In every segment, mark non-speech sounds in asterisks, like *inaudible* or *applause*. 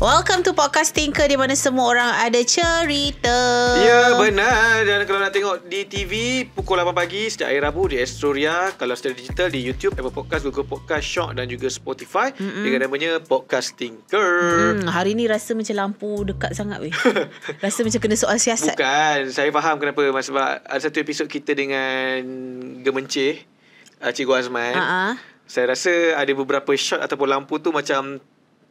Welcome to Podcast Tinker Di mana semua orang ada cerita Ya benar Dan kalau nak tengok di TV Pukul 8 pagi Setiap hari Rabu di Astoria Kalau secara digital di YouTube Apple Podcast, Google Podcast, Shock Dan juga Spotify Mm-mm. Dengan namanya Podcast Tinker hmm, Hari ni rasa macam lampu dekat sangat weh. *laughs* rasa macam kena soal siasat Bukan Saya faham kenapa Sebab ada satu episod kita dengan Gemencih Cikgu Azman uh-huh. Saya rasa ada beberapa shot ataupun lampu tu macam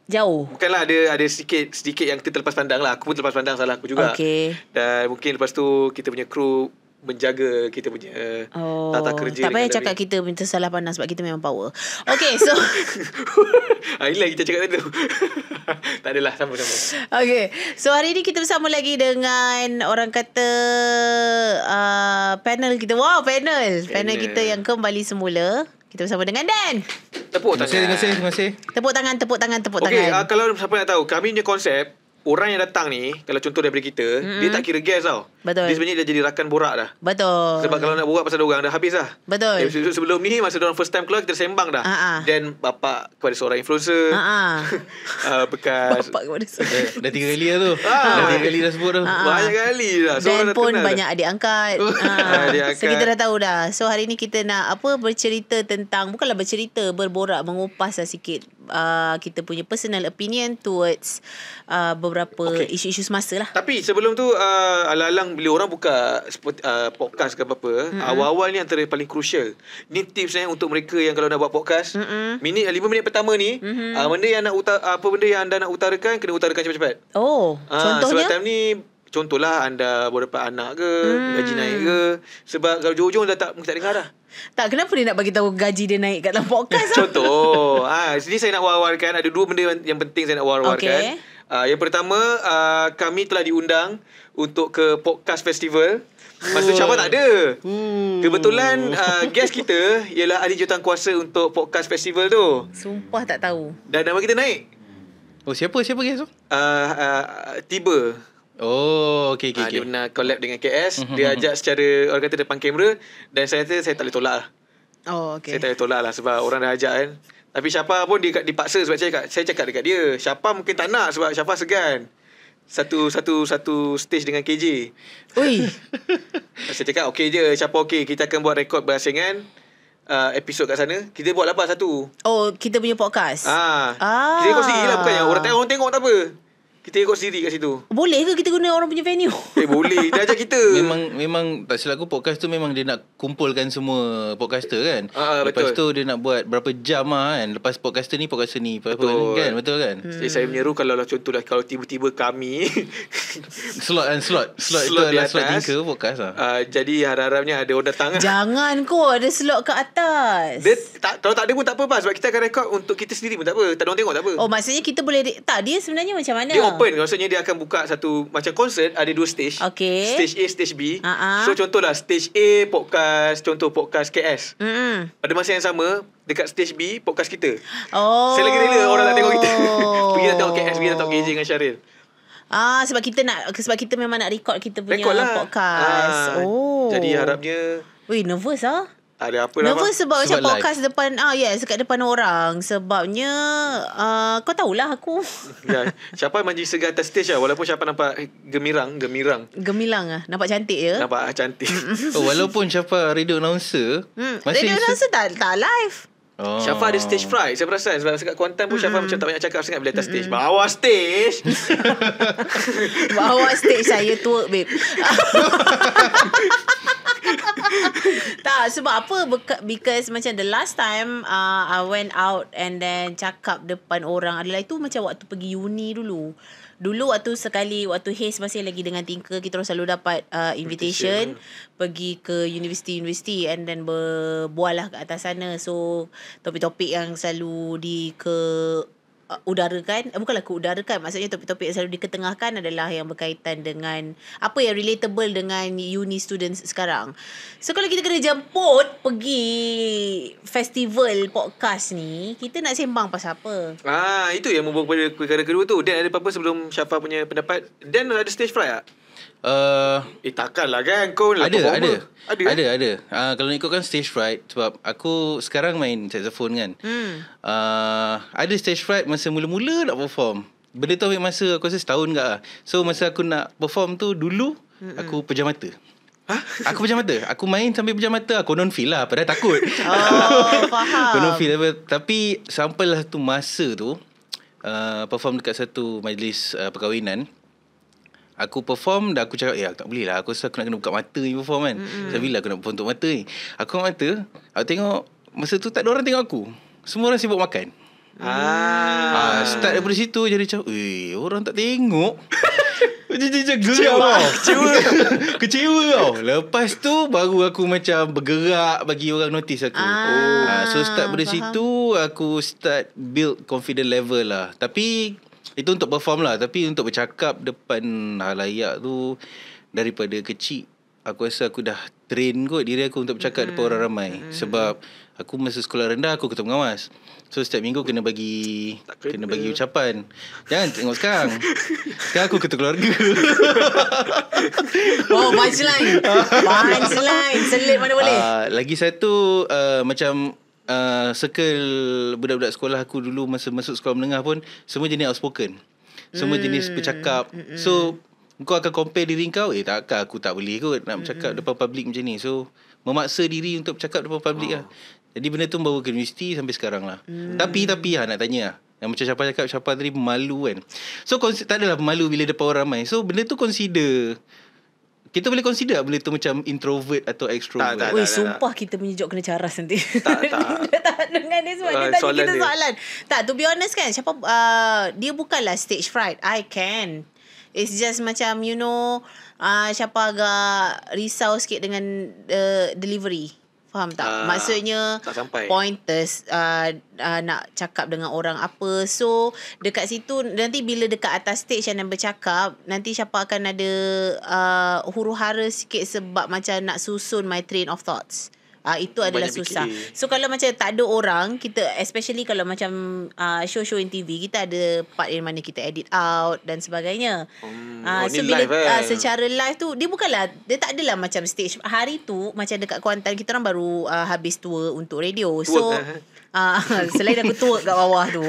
jauh. Bukanlah ada ada sedikit sedikit yang kita terlepas pandang lah. Aku pun terlepas pandang salah aku juga. Okay. Dan mungkin lepas tu kita punya kru menjaga kita punya oh, tata kerja. Tak payah cakap kita minta salah pandang sebab kita memang power. Okay so. Ha, *laughs* kita cakap tadi tu. *laughs* tak adalah sama-sama. Okay. So hari ni kita bersama lagi dengan orang kata uh, panel kita. Wow panel. panel. Panel kita yang kembali semula. Kita bersama dengan Dan. Tepuk tangan. Terima kasih, terima kasih. Tepuk tangan, tepuk tangan, tepuk okay, tangan. Okey, uh, ah, kalau siapa nak tahu, kami punya konsep Orang yang datang ni Kalau contoh daripada kita mm-hmm. Dia tak kira guest tau Betul Dia sebenarnya dah jadi rakan borak dah Betul Sebab kalau nak borak pasal orang Dah habis lah Betul eh, Sebelum ni Masa orang first time keluar Kita sembang dah Dan ah, ah. uh-huh. bapak kepada seorang influencer uh-huh. uh, *laughs* Bekas Bapak kepada seorang eh, Dah tiga kali lah tu uh-huh. Dah tiga kali dah sebut tu uh-huh. Banyak kali lah so Dan pun dah banyak adik angkat uh, *laughs* Adik So kita dah tahu dah So hari ni kita nak Apa bercerita tentang Bukanlah bercerita Berborak Mengupas lah sikit uh, Kita punya personal opinion Towards uh, beberapa okay. isu-isu semasa lah. Tapi sebelum tu uh, alang bila orang buka uh, podcast ke apa-apa, mm-hmm. awal-awal ni antara paling crucial. Ni tips saya eh, untuk mereka yang kalau nak buat podcast, mm-hmm. minit 5 minit pertama ni, mm-hmm. uh, benda yang nak uta- uh, apa benda yang anda nak utarakan kena utarakan cepat-cepat. Oh, uh, contohnya sebab time ni Contohlah anda berdapat anak ke hmm. Gaji naik ke Sebab kalau jujur Dah tak, tak dengar dah Tak kenapa dia nak bagi tahu Gaji dia naik kat dalam podcast *laughs* Contoh ha, ah, Jadi saya nak war-warkan Ada dua benda yang penting Saya nak war-warkan okay. Uh, yang pertama, uh, kami telah diundang untuk ke podcast festival. Masa Syabah tak ada. Hmm. Kebetulan uh, guest kita ialah ahli jutang kuasa untuk podcast festival tu. Sumpah tak tahu. Dan nama kita naik. Oh, siapa? Siapa guest tu? Uh, uh, tiba. Oh, okay, okay, uh, okay. Dia pernah collab dengan KS. Mhm, dia mhm, ajak mhm. secara, orang kata depan kamera. Dan saya kata saya tak boleh tolak lah. Oh, okay. Saya tak boleh tolak lah sebab orang dah ajak kan. Tapi siapa pun dia dipaksa sebab saya cakap, saya cakap dekat dia, siapa mungkin tak nak sebab Syafa segan. Satu satu satu stage dengan KJ. Oi. *laughs* saya cakap okey je, siapa okey, kita akan buat rekod berasingan. Uh, episod kat sana Kita buat lapan satu Oh kita punya podcast ah. ah. Kita kongsi lah Bukan yang orang tengok tengok tak apa kita ikut sendiri kat situ. Boleh ke kita guna orang punya venue? Eh boleh. Dia ajak kita. *laughs* Memang memang tak silap aku podcast tu memang dia nak kumpulkan semua podcaster kan. Ah, ah, Lepas betul. tu dia nak buat berapa jam lah kan. Lepas podcaster ni podcaster ni. Betul. Kan? kan? Betul kan? Hmm. Eh, saya menyeru kalau lah contoh lah. Kalau tiba-tiba kami. *laughs* slot kan slot. Slot, slot itu adalah slot tinker podcast lah. Uh, jadi harap-harapnya ada orang datang lah. Jangan kot. Ada slot ke atas. Dia, tak, kalau tak ada pun tak apa-apa. Sebab kita akan rekod untuk kita sendiri pun tak apa. Tak ada orang tengok tak apa. Oh maksudnya kita boleh. Tak dia sebenarnya macam mana? Dia happen Maksudnya dia akan buka Satu macam concert Ada dua stage okay. Stage A stage B uh-huh. So contohlah Stage A podcast Contoh podcast KS mm. Pada masa yang sama Dekat stage B Podcast kita oh. Saya lagi rela Orang nak tengok kita *laughs* Pergi nak tengok KS Pergi nak tengok KJ dengan Syaril Ah sebab kita nak sebab kita memang nak record kita punya lah. podcast. Ah, oh. Jadi harapnya Wih nervous ah ada apa lah, nervous lah, sebab, sebab macam podcast depan ah yes dekat depan orang sebabnya uh, kau tahulah aku yeah. siapa manji segar atas stage lah walaupun siapa nampak gemirang gemirang gemilang lah, nampak cantik ya nampak ah, cantik *laughs* oh, walaupun siapa radio announcer hmm. masih radio announcer tak, tak live Oh. Syafa ada stage fright Saya perasan Sebab dekat Kuantan pun Syafa mm. macam tak banyak cakap sangat Bila atas stage bawah stage *laughs* Bawah stage saya tu babe *laughs* *laughs* tak sebab apa because macam the last time uh, I went out and then cakap depan orang adalah itu macam waktu pergi uni dulu. Dulu waktu sekali waktu Hayes masih lagi dengan Tinker kita orang selalu dapat uh, invitation Betisya. pergi ke universiti-universiti and then berbuahlah kat atas sana. So topik-topik yang selalu di ke Uh, udara kan eh, Bukanlah ke udara kan Maksudnya topik-topik yang selalu diketengahkan adalah Yang berkaitan dengan Apa yang relatable dengan uni students sekarang So kalau kita kena jemput Pergi festival podcast ni Kita nak sembang pasal apa Ah Itu yang membawa kepada perkara kedua tu Dan ada apa-apa sebelum Syafa punya pendapat Dan ada stage fright tak? Uh, eh takkanlah kan kau lah ada, ada eh? ada ada ah, ada kan? ada uh, kalau nak ikutkan stage fright sebab aku sekarang main saxophone kan hmm. uh, ada stage fright masa mula-mula nak perform benda tu ambil masa aku rasa setahun gak ah. so masa aku nak perform tu dulu mm aku pejam mata Huh? Aku pejam mata Aku main sampai pejam mata Aku non feel lah Padahal takut *laughs* Oh faham Aku non feel lah Tapi Sampailah tu masa tu uh, Perform dekat satu majlis uh, perkahwinan aku perform dan aku cakap, eh tak boleh lah. Aku rasa aku nak kena buka mata ni perform kan. Mm-hmm. Sebab bila aku nak perform untuk mata ni. Aku buka mata, aku tengok, masa tu tak ada orang tengok aku. Semua orang sibuk makan. Ah. ah start daripada situ jadi macam, eh orang tak tengok. *laughs* Kecewa kau. Kecewa. *laughs* Kecewa kau. Lepas tu baru aku macam bergerak bagi orang notice aku. Ah, oh. so start dari situ aku start build confident level lah. Tapi itu untuk perform lah tapi untuk bercakap depan halayak tu daripada kecil aku rasa aku dah train kot diri aku untuk bercakap mm-hmm. depan orang ramai mm-hmm. sebab aku masa sekolah rendah aku ketua pengawas so setiap minggu kena bagi kena. kena bagi ucapan jangan tengok sekarang sekarang aku ketua keluarga *laughs* oh punchline punchline selit mana boleh ah, lagi satu uh, macam uh, circle budak-budak sekolah aku dulu masa masuk sekolah menengah pun semua jenis outspoken. Semua mm. jenis bercakap. Mm-mm. So kau akan compare diri kau Eh takkan aku tak boleh kot Nak bercakap mm-hmm. depan publik macam ni So Memaksa diri untuk bercakap depan publik oh. lah Jadi benda tu bawa ke universiti Sampai sekarang lah mm. Tapi tapi lah nak tanya lah Yang macam siapa cakap Siapa tadi malu kan So tak adalah malu bila depan orang ramai So benda tu consider kita boleh consider lah benda tu macam introvert atau extrovert. Tak, tak, Oi, tak, sumpah tak, kita punya joke kena caras nanti. Tak, tak. *laughs* Dengan dia sebab uh, dia tanya kita dia. soalan. Tak, to be honest kan, siapa uh, dia bukanlah stage fright. I can. It's just macam, you know, uh, siapa agak risau sikit dengan uh, delivery. Faham tak? Aa, ah, Maksudnya tak pointers uh, uh, nak cakap dengan orang apa. So dekat situ nanti bila dekat atas stage yang bercakap, nanti siapa akan ada uh, huru-hara sikit sebab macam nak susun my train of thoughts. Mm. Ah uh, itu adalah Banyak susah. Fikir. So kalau macam tak ada orang, kita especially kalau macam uh, show-show in TV, kita ada part yang mana kita edit out dan sebagainya. Hmm. Ah hmm. uh, so bila live, uh, secara live tu dia bukannya dia tak adalah macam stage. Hari tu macam dekat Kuantan kita orang baru uh, habis tour untuk radio. Tour, so Uh, *laughs* selain aku tuak kat bawah tu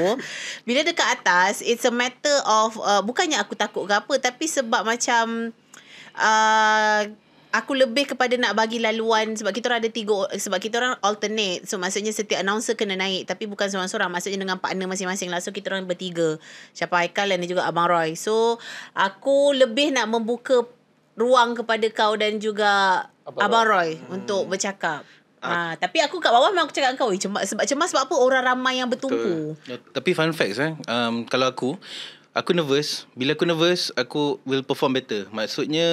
Bila dekat atas It's a matter of uh, Bukannya aku takut ke apa Tapi sebab macam uh, aku lebih kepada nak bagi laluan sebab kita ada tiga sebab kita orang alternate so maksudnya setiap announcer kena naik tapi bukan seorang-seorang maksudnya dengan partner masing-masing lah so kita orang bertiga siapa Haikal dan juga Abang Roy so aku lebih nak membuka ruang kepada kau dan juga Abang, Abang Roy, Roy hmm. untuk bercakap Ah, ha, tapi aku kat bawah memang aku cakap kau cemas sebab cemas sebab apa orang ramai yang bertumpu. Betul. Ya, tapi fun facts eh, um, kalau aku aku nervous bila aku nervous aku will perform better maksudnya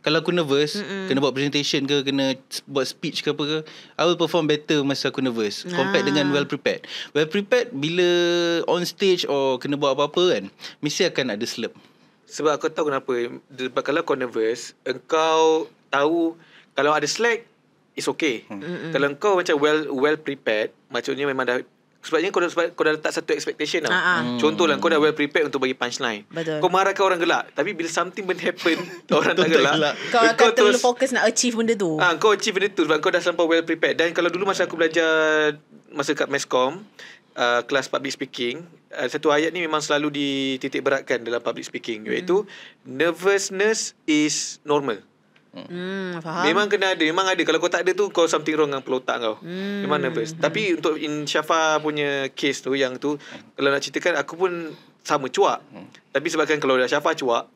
kalau aku nervous Mm-mm. kena buat presentation ke kena buat speech ke apa ke i will perform better masa aku nervous ah. compared dengan ah. well prepared well prepared bila on stage or kena buat apa-apa kan mesti akan ada slip sebab aku tahu kenapa sebab kalau kau nervous engkau tahu kalau ada slack it's okay Mm-mm. kalau kau macam well well prepared maksudnya memang dah Sebabnya kau dah, sebab, kau dah letak satu expectation tau. Uh-huh. Hmm. Contohlah kau dah well prepared untuk bagi punchline. Betul. Kau marahkan orang gelak. Tapi bila something benda happen, *laughs* orang tak gelak. Kau akan terlalu terus, fokus nak achieve benda tu. Ah, kau achieve benda tu sebab kau dah sampai well prepared. Dan kalau dulu masa aku belajar masa kat MESCOM, uh, kelas public speaking, uh, satu ayat ni memang selalu dititik beratkan dalam public speaking. Hmm. Iaitu, hmm. nervousness is normal. Hmm, hmm Memang kena ada, memang ada. Kalau kau tak ada tu kau something wrong dengan pelotak kau. Hmm. Memang nervous. Hmm. Tapi untuk in Syafa punya case tu yang tu kalau nak ceritakan aku pun sama cuak. Hmm. Tapi sebabkan kalau dah Syafa cuak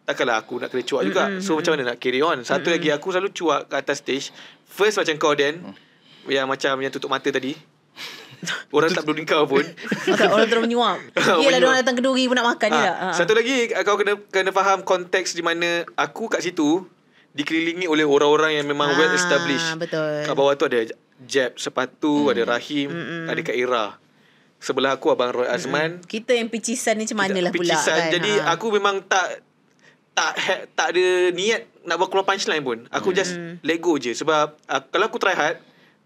Takkanlah aku nak kena cuak juga hmm So hmm, macam mana hmm. nak carry on Satu hmm lagi aku selalu cuak Kat atas stage First macam kau Dan mm. Yang macam Yang tutup mata tadi *laughs* Orang tak berdua kau pun *laughs* Orang terlalu menyuap *laughs* Yelah orang datang kenduri pun nak makan ha. je ha. Satu lagi Kau kena kena faham Konteks di mana Aku kat situ dikelilingi oleh orang-orang yang memang ah, well established. Betul. Kat bawah tu ada Jeb sepatu, mm. ada Rahim, Mm-mm. Hmm. ada Kak Sebelah aku abang Roy hmm. Azman. Mm. Kita yang picisan ni macam manalah pula kan. Jadi ha. aku memang tak tak ha, tak ada niat nak buat keluar punchline pun. Aku mm. just lego go je sebab uh, kalau aku try hard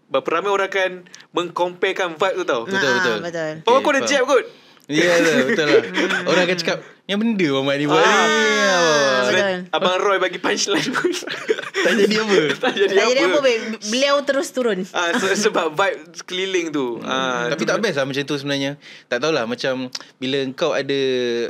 Berapa ramai orang akan Mengkompakan vibe tu tau Betul-betul ah, Bapak aku ada jab kot Ya yeah, betul, betul lah *laughs* Orang akan cakap yang benda Mama ni buat ah, ni. Abang Roy bagi punchline pun. tak jadi apa. *laughs* tak jadi tak apa. Beliau terus turun. Ah, sebab vibe keliling tu. Hmm. Ah, Tapi tak best lah macam tu sebenarnya. Tak tahulah macam bila kau ada...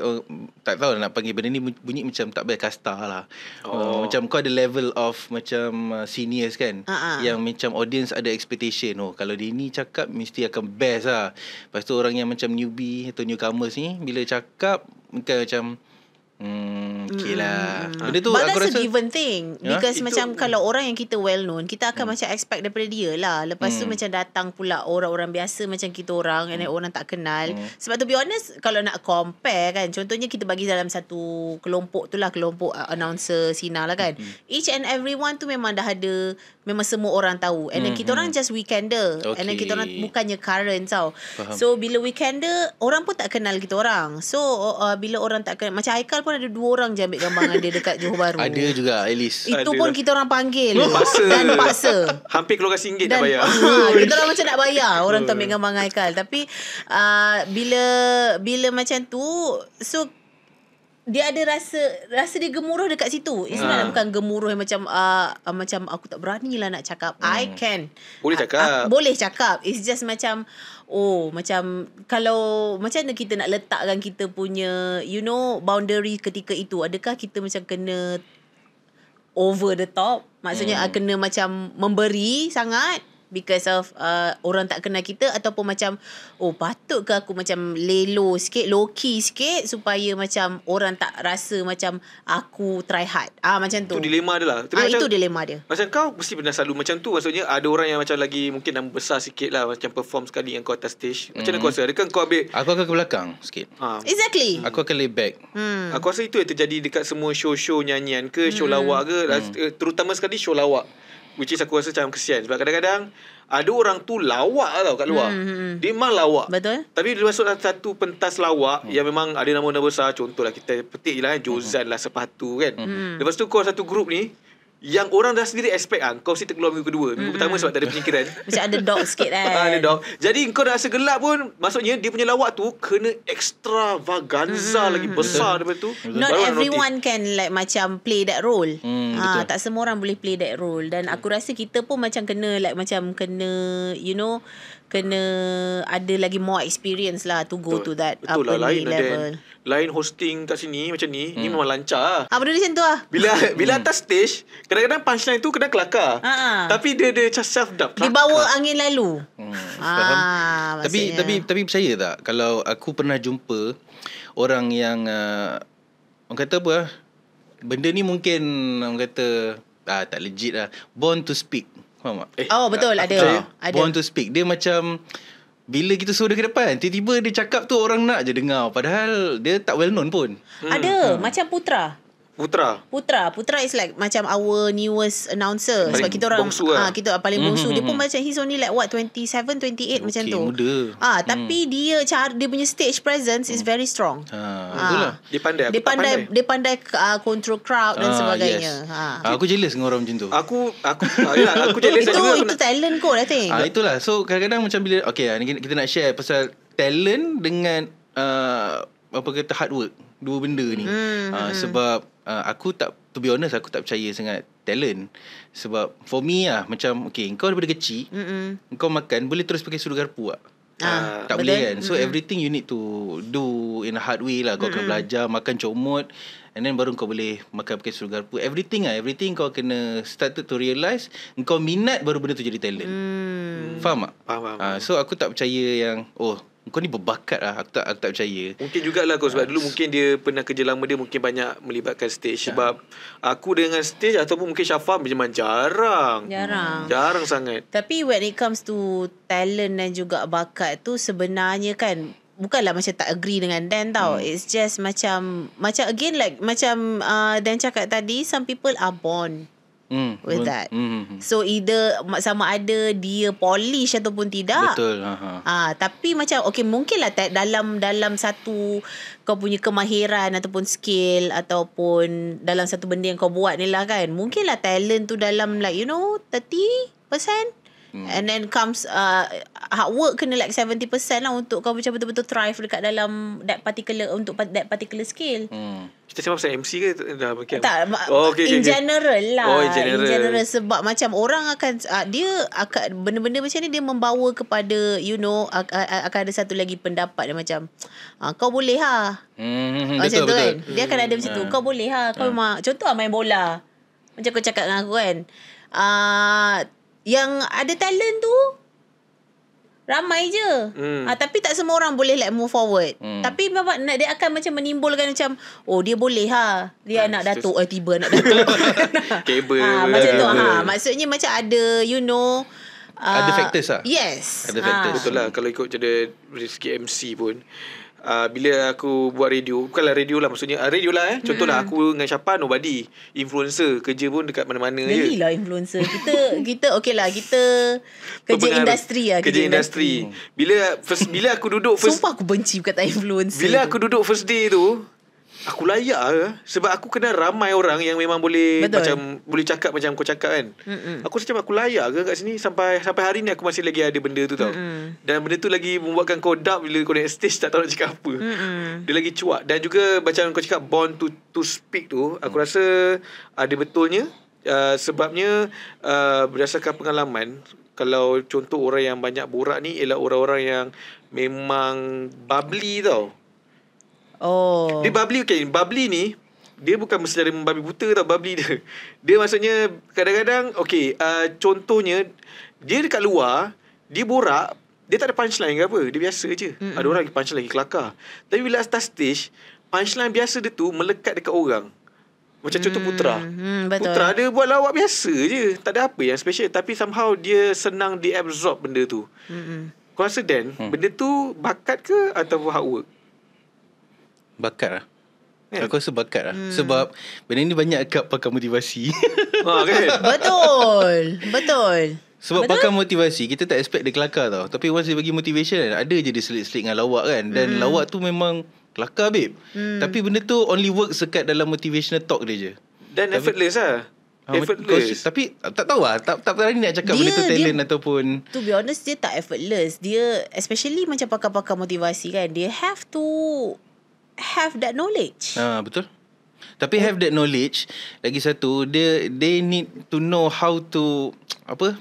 Oh, tak tahulah nak panggil benda ni bunyi macam tak best kasta lah. Oh. Oh, macam kau ada level of macam uh, seniors kan. Ah, yang macam audience ada expectation. Oh, kalau dia ni cakap mesti akan best lah. Lepas tu orang yang macam newbie atau newcomers ni. Bila cakap cơ trong Hmm, okay lah. Hmm. Benda tu But aku that's rasa... given thing. Ya, Because yeah, macam kalau orang yang kita well known, kita akan hmm. macam expect daripada dia lah. Lepas hmm. tu macam datang pula orang-orang biasa macam kita orang hmm. and orang tak kenal. Hmm. Sebab tu be honest, kalau nak compare kan, contohnya kita bagi dalam satu kelompok tu lah, kelompok uh, announcer Sina lah kan. Hmm. Each and everyone tu memang dah ada, memang semua orang tahu. And hmm. then kita orang hmm. just weekender. Okay. And then kita orang bukannya current tau. Faham. So bila weekender, orang pun tak kenal kita orang. So uh, bila orang tak kenal, macam Haikal pun ada dua orang je ambil gambar dengan dia dekat Johor Bahru. Ada juga at least. Itu ada pun lah. kita orang panggil. Oh, paksa. Dan paksa. Hampir keluar singgit dan, nak bayar. *laughs* Ah, kita orang macam nak bayar hmm. orang tu ambil gambar dengan Haikal. Tapi uh, bila bila macam tu, so dia ada rasa rasa dia gemuruh dekat situ. Isman ah. ha. bukan gemuruh yang macam uh, macam aku tak beranilah nak cakap. Hmm. I can. Boleh cakap. A, a, boleh cakap. It's just macam oh macam kalau macam mana kita nak letakkan kita punya you know boundary ketika itu adakah kita macam kena over the top maksudnya hmm. Ah, kena macam memberi sangat because of uh, orang tak kenal kita ataupun macam oh patut ke aku macam lelo sikit low key sikit supaya macam orang tak rasa macam aku try hard ah macam tu itu dilema dia lah ah, macam, itu dilema dia macam kau mesti pernah selalu macam tu maksudnya ada orang yang macam lagi mungkin nama besar sikit lah macam perform sekali yang kau atas stage macam mana mm. kau hmm. rasa adakah kau ambil aku akan ke belakang sikit ah. exactly mm. aku akan lay back mm. aku rasa itu yang terjadi dekat semua show-show nyanyian ke show mm. lawak ke mm. terutama sekali show lawak Which is aku rasa macam kesian Sebab kadang-kadang Ada orang tu lawak lah tau kat luar mm-hmm. Dia memang lawak Betul Tapi dia masuk satu pentas lawak mm. Yang memang ada nama-nama besar Contohlah kita petik je lah kan, Jozan hmm lah sepatu kan mm-hmm. Lepas tu kau satu grup ni yang orang dah sendiri expect ah kau mesti keluar minggu kedua. Minggu mm pertama sebab tak ada penyikiran. *laughs* Macam ada dog sikit *laughs* ah, kan. Ah, ada dog. Jadi kau dah rasa gelap pun maksudnya dia punya lawak tu kena extravaganza mm lagi besar betul. daripada tu. Betul. Not everyone can like macam play that role. Mm, ha, tak semua orang boleh play that role dan aku rasa kita pun macam kena like macam kena you know kena ada lagi more experience lah to go betul. to that betul lah lain level. Then, lain hosting kat sini macam ni hmm. ni memang lancar lah apa dia macam tu lah bila, *laughs* bila hmm. atas stage kadang-kadang punchline tu kena kelakar uh-huh. tapi dia dia macam self dub dibawa angin lalu hmm. ah, tapi, tapi tapi percaya tak kalau aku pernah jumpa orang yang uh, orang kata apa benda ni mungkin orang kata ah, tak legit lah born to speak Faham tak? Eh, oh betul ada. Ada. Born to speak. Dia macam bila kita suruh dia ke depan, tiba-tiba dia cakap tu orang nak je dengar. Padahal dia tak well known pun. Hmm. Ada. Hmm. Macam Putra. Putra. Putra. Putra is like macam our newest announcer. Paling Sebab kita orang bongsu ha, kita paling mhm, bongsu. Mm-hmm. Dia pun mhm, mhm. macam he's only like what 27, 28 okay, macam tu. Muda. Ah, ha, tapi dia cara dia punya stage presence mm. is hmm. very strong. Ha, ha. Dia pandai. Dia pandai, pandai. dia pandai dia uh, pandai control crowd dan sebagainya. Yes. Ha. Aku jealous dengan orang macam tu. Aku aku yalah, aku jealous itu, juga. Itu itu talent kot I think. Ah, ha, itulah. So kadang-kadang macam bila okay, kita nak share pasal talent dengan uh, apa kata hard work. Dua benda ni. Mm-hmm. Ha, sebab uh, aku tak to be honest aku tak percaya sangat talent sebab for me lah macam okay kau daripada kecil mm-hmm. kau makan boleh terus pakai sudu garpu lah. Ah, tak boleh kan So mm-hmm. everything you need to Do in a hard way lah Kau mm-hmm. kena belajar Makan comot And then baru kau boleh Makan pakai sugar garpu Everything lah Everything kau kena Started to realise Kau minat baru benda tu jadi talent mm. Faham tak? Faham, faham. Ah, So aku tak percaya yang Oh kau ni berbakat lah aku tak aku tak percaya mungkin jugalah kau sebab uh, dulu mungkin dia pernah kerja lama dia mungkin banyak melibatkan stage yeah. sebab aku dengan stage ataupun mungkin Syafa macam jarang jarang hmm. jarang sangat tapi when it comes to talent dan juga bakat tu sebenarnya kan Bukanlah macam tak agree dengan Dan tau hmm. It's just macam Macam again like Macam uh, Dan cakap tadi Some people are born mm, with that. Mm-hmm. So either sama ada dia polish ataupun tidak. Betul. Uh-huh. Ha, tapi macam okay mungkin lah dalam dalam satu kau punya kemahiran ataupun skill ataupun dalam satu benda yang kau buat ni lah kan. Mungkin lah talent tu dalam like you know 30% hmm. And then comes uh, Hard work kena like 70% lah Untuk kau macam betul-betul Thrive dekat dalam That particular Untuk that particular skill hmm. Kita cakap pasal MC ke dah macam. Tak oh, okay, In okay. general lah oh, in, general. in general Sebab macam orang akan uh, Dia akan Benda-benda macam ni Dia membawa kepada You know Akan ada satu lagi pendapat dia Macam uh, Kau boleh ha hmm, Macam betul, tu kan? betul. kan Dia akan ada macam hmm. tu Kau boleh ha Kau hmm. memang Contoh lah main bola Macam kau cakap dengan aku kan Uh, yang ada talent tu ramai je. Hmm. Ha, tapi tak semua orang boleh like move forward. Hmm. Tapi nak dia akan macam menimbulkan macam oh dia boleh ha. Dia ha, nak datuk eh tiba nak datuk. *laughs* Kabel. ha, macam tu ha. Maksudnya macam ada you know ada uh, factors ah. Yes. Ada factors. Ha. Betul lah kalau ikut cerita rezeki MC pun uh, bila aku buat radio bukanlah radio lah maksudnya uh, radio lah eh contohlah hmm. aku dengan siapa nobody influencer kerja pun dekat mana-mana je lah influencer kita kita okay lah kita kerja industri lah kerja, kerja industri. industri bila first bila aku duduk first sumpah aku benci kata influencer bila aku duduk first day tu Aku layak ke eh? Sebab aku kenal ramai orang Yang memang boleh Betul. Macam Boleh cakap macam kau cakap kan Mm-mm. Aku rasa aku layak ke kat sini Sampai sampai hari ni aku masih lagi ada benda tu tau Mm-mm. Dan benda tu lagi membuatkan kau doubt Bila kau naik stage tak tahu nak cakap apa Mm-mm. Dia lagi cuak Dan juga macam kau cakap Born to to speak tu Aku mm. rasa Ada betulnya uh, Sebabnya uh, Berdasarkan pengalaman Kalau contoh orang yang banyak borak ni Ialah orang-orang yang Memang Bubbly tau Oh. Dia bubbly okay. Bubbly ni dia bukan mesti dari membabi buta tau bubbly dia. *laughs* Dia maksudnya kadang-kadang okey uh, contohnya dia dekat luar dia borak dia tak ada punchline ke apa. Dia biasa je. Mm-mm. Ada orang lagi punchline lagi kelakar. Tapi bila atas stage punchline biasa dia tu melekat dekat orang. Macam contoh mm, Putra. Mm, betul. Putra dia buat lawak biasa je. Tak ada apa yang special. Tapi somehow dia senang diabsorb benda tu. Mm-mm. Kau rasa Dan, hmm. benda tu bakat ke atau hard work? Bakat lah yeah. Kan? Aku rasa bakat lah hmm. Sebab Benda ni banyak kat pakar motivasi ah, kan? *laughs* Betul Betul Sebab Betul? pakar motivasi Kita tak expect dia kelakar tau Tapi once dia bagi motivation Ada je dia selit-selit dengan lawak kan Dan hmm. lawak tu memang Kelakar babe hmm. Tapi benda tu only work sekat dalam motivational talk dia je Dan effortless lah ah, Effortless Tapi ah, tak tahu lah Tak, tak berani nak cakap dia, Benda tu talent dia, ataupun To be honest Dia tak effortless Dia Especially macam pakar-pakar motivasi kan Dia have to have that knowledge. Ah uh, betul. Tapi have that knowledge lagi satu dia they need to know how to apa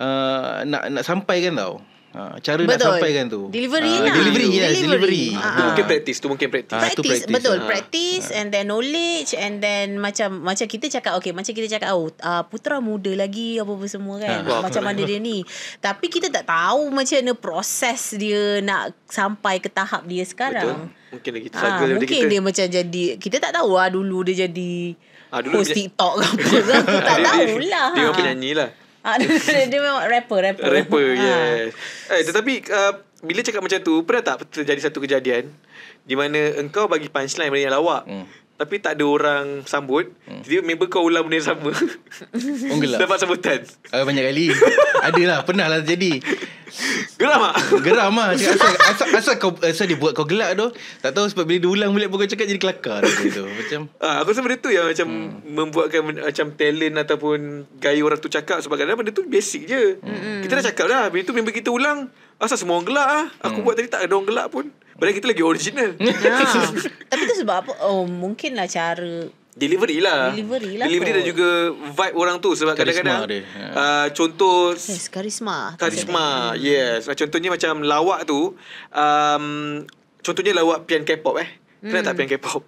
uh, nak nak sampaikan tau. Ha, cara betul. nak sampaikan tu delivery uh, lah delivery yes delivery, delivery. uh ah, Tu ah. mungkin practice tu mungkin practice, uh, practice, betul uh-huh. practice and then knowledge and then macam macam kita cakap okay macam kita cakap oh, uh, putra muda lagi apa-apa semua kan uh macam mana dia ni tapi kita tak tahu macam mana proses dia nak sampai ke tahap dia sekarang betul mungkin lagi struggle uh, mungkin kita. dia macam jadi kita tak tahu lah dulu dia jadi Ah, dulu Post dia, TikTok ke apa Aku *laughs* tak tahu lah Dia mungkin nyanyi lah Ah, *laughs* dia memang rapper rapper rapper ah. yes eh tetapi uh, bila cakap macam tu pernah tak terjadi satu kejadian di mana engkau bagi punchline benda yang lawak hmm. tapi tak ada orang sambut hmm. jadi member kau ulang benda yang sama oh, *laughs* dapat sambutan uh, banyak kali adalah pernah lah jadi Geram ah. Geram ah. asal, asal kau asal dia buat kau gelak tu. Tak tahu sebab bila dia ulang balik pun cakap jadi kelakar tu. Macam ah, aku rasa benda tu yang macam hmm. membuatkan macam talent ataupun gaya orang tu cakap sebab kadang benda tu basic je. Hmm. Kita dah cakap dah. Benda tu member kita ulang asal semua orang gelak ah. Aku hmm. buat tadi tak ada orang gelak pun. Padahal kita lagi original. Ha. *laughs* Tapi tu sebab apa? Oh, mungkinlah cara Delivery lah Delivery lah Delivery kot. dan juga Vibe orang tu Sebab kadang-kadang Uh, Contoh yes, Karisma Karisma Yes ah, Contohnya macam lawak tu um, Contohnya lawak Pian K-pop eh Kenal mm. tak hmm. pian K-pop?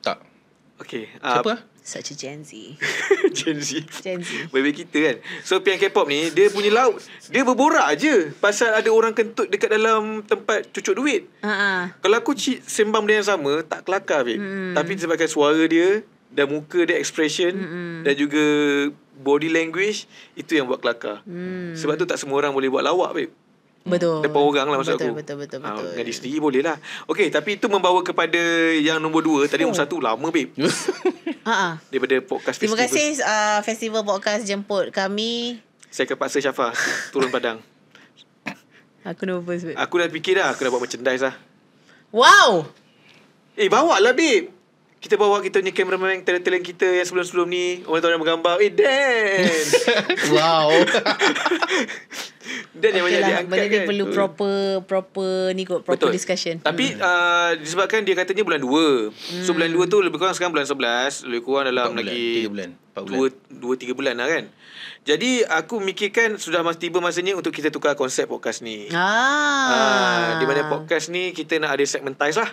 Tak Okay uh, Siapa? Such a Gen Z *laughs* Gen Z Gen Z Baby kita kan So pihak K-pop ni Dia punya laut Dia berborak je Pasal ada orang kentut Dekat dalam tempat Cucuk duit uh-huh. Kalau aku cik Sembang benda yang sama Tak kelakar babe. Hmm. Tapi disebabkan suara dia Dan muka dia Expression hmm. Dan juga Body language Itu yang buat kelakar hmm. Sebab tu tak semua orang Boleh buat lawak babe Betul. Depan orang lah maksud betul, aku. Betul, betul, betul. Ah, ha, betul. Dengan diri sendiri boleh lah. Okay, tapi itu membawa kepada yang nombor dua. Tadi nombor satu lama, babe. *laughs* Ha-ha. Daripada podcast Terima festival. Terima kasih uh, festival podcast jemput kami. Saya kepaksa Syafa turun padang. Aku nervous, babe. Aku dah fikir dah. Aku dah buat merchandise lah. Wow! Eh, bawa lah, babe. Kita bawa kita punya kamera memang talent-talent kita yang sebelum-sebelum ni. Orang tahu yang bergambar. Eh, Dan! *laughs* wow! *laughs* dia lah, banyak lah, diangkat kan. Benda ni kan? perlu hmm. proper proper ni kot proper Betul. discussion. Tapi hmm. uh, disebabkan dia katanya bulan 2. Hmm. So bulan 2 tu hmm. lebih kurang sekarang bulan 11, lebih kurang dalam bulan, lagi 3 bulan. 2 bulan. 2 3 bulan lah kan. Jadi aku mikirkan sudah masa tiba masanya untuk kita tukar konsep podcast ni. Ah. Uh, di mana podcast ni kita nak ada segmentize lah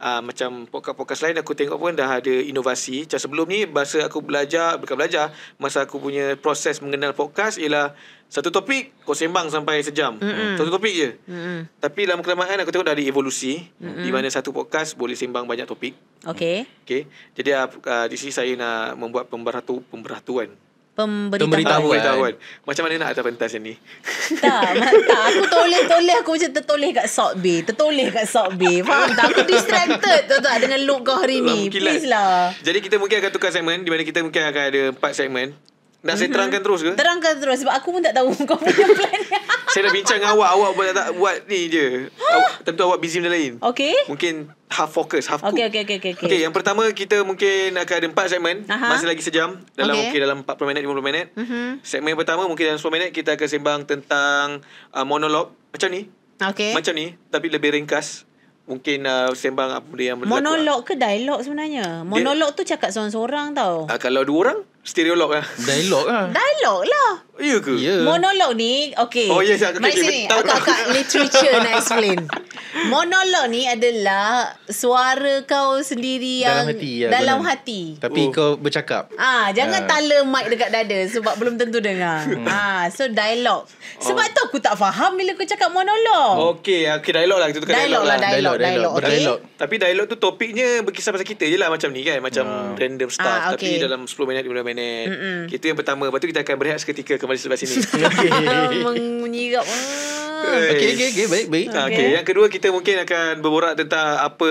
uh, macam podcast-podcast lain aku tengok pun dah ada inovasi. Macam sebelum ni masa aku belajar, bukan belajar, masa aku punya proses mengenal podcast ialah satu topik kau sembang sampai sejam. Mm-hmm. Satu topik je. Mm-hmm. Tapi dalam kelamaan aku tengok dah ada evolusi mm-hmm. di mana satu podcast boleh sembang banyak topik. Okay. Okay. Jadi uh, di sini saya nak membuat pemberatu, pemberatuan pemberitahuan. pemberitahuan. pemberitahuan. Macam mana nak atas pentas yang ni? tak, *laughs* tak. Aku toleh-toleh. Aku macam tertoleh kat Salt Bay. Tertoleh kat Salt Bay. Faham tak? Aku distracted tu tu dengan look kau hari ni. Lah, lah. Please lah. Jadi kita mungkin akan tukar segmen. Di mana kita mungkin akan ada empat segmen. Nak saya mhm. terangkan terus ke? Terangkan terus sebab aku pun tak tahu *laughs* kau punya plan. *laughs* saya dah bincang dengan awak, awak buat tak buat ni je. Tentu awak busy benda lain. Okay. Mungkin half focus, half okay, Okay, okay, okay, okay. Okay, yang pertama kita mungkin akan ada empat segmen. Aha. Masih lagi sejam. Dalam okay. okay dalam 40 minit, 50 minit. Uh-huh. Segmen yang pertama mungkin dalam 10 minit kita akan sembang tentang uh, monolog. Macam ni. Okay. Macam ni. Tapi lebih ringkas. Mungkin uh, sembang apa benda yang berlaku. Lah. Monolog lah. ke dialog sebenarnya? Monolog Dia, tu cakap seorang-seorang tau. Uh, kalau dua orang, Stereo lock lah Dialog lah Dialog lah Ya ke? Yeah. Monolog ni Okay Oh yes okay, Mari sini Akak-akak literature nak explain Monolog ni adalah Suara kau sendiri yang Dalam hati ya, Dalam benar. hati Tapi oh. kau bercakap Ah, Jangan uh. tala mic dekat dada Sebab belum tentu dengar hmm. ah, So dialog oh. Sebab tu aku tak faham Bila kau cakap monolog Okay, okay dialog lah Kita dialog, lah, lah Dialog, dialog, dialog, dialog. Okay. Tapi dialog tu topiknya berkisah pasal kita je lah Macam ni kan Macam hmm. random stuff ah, okay. Tapi dalam 10 minit 15 minit internet. Mm-mm. Itu yang pertama. Lepas tu kita akan berehat seketika kembali selepas sini. *laughs* Menyirap. Lah. Eh. Okay, okay, okay, baik, baik. Ah, okay. okay. Yang kedua kita mungkin akan berborak tentang apa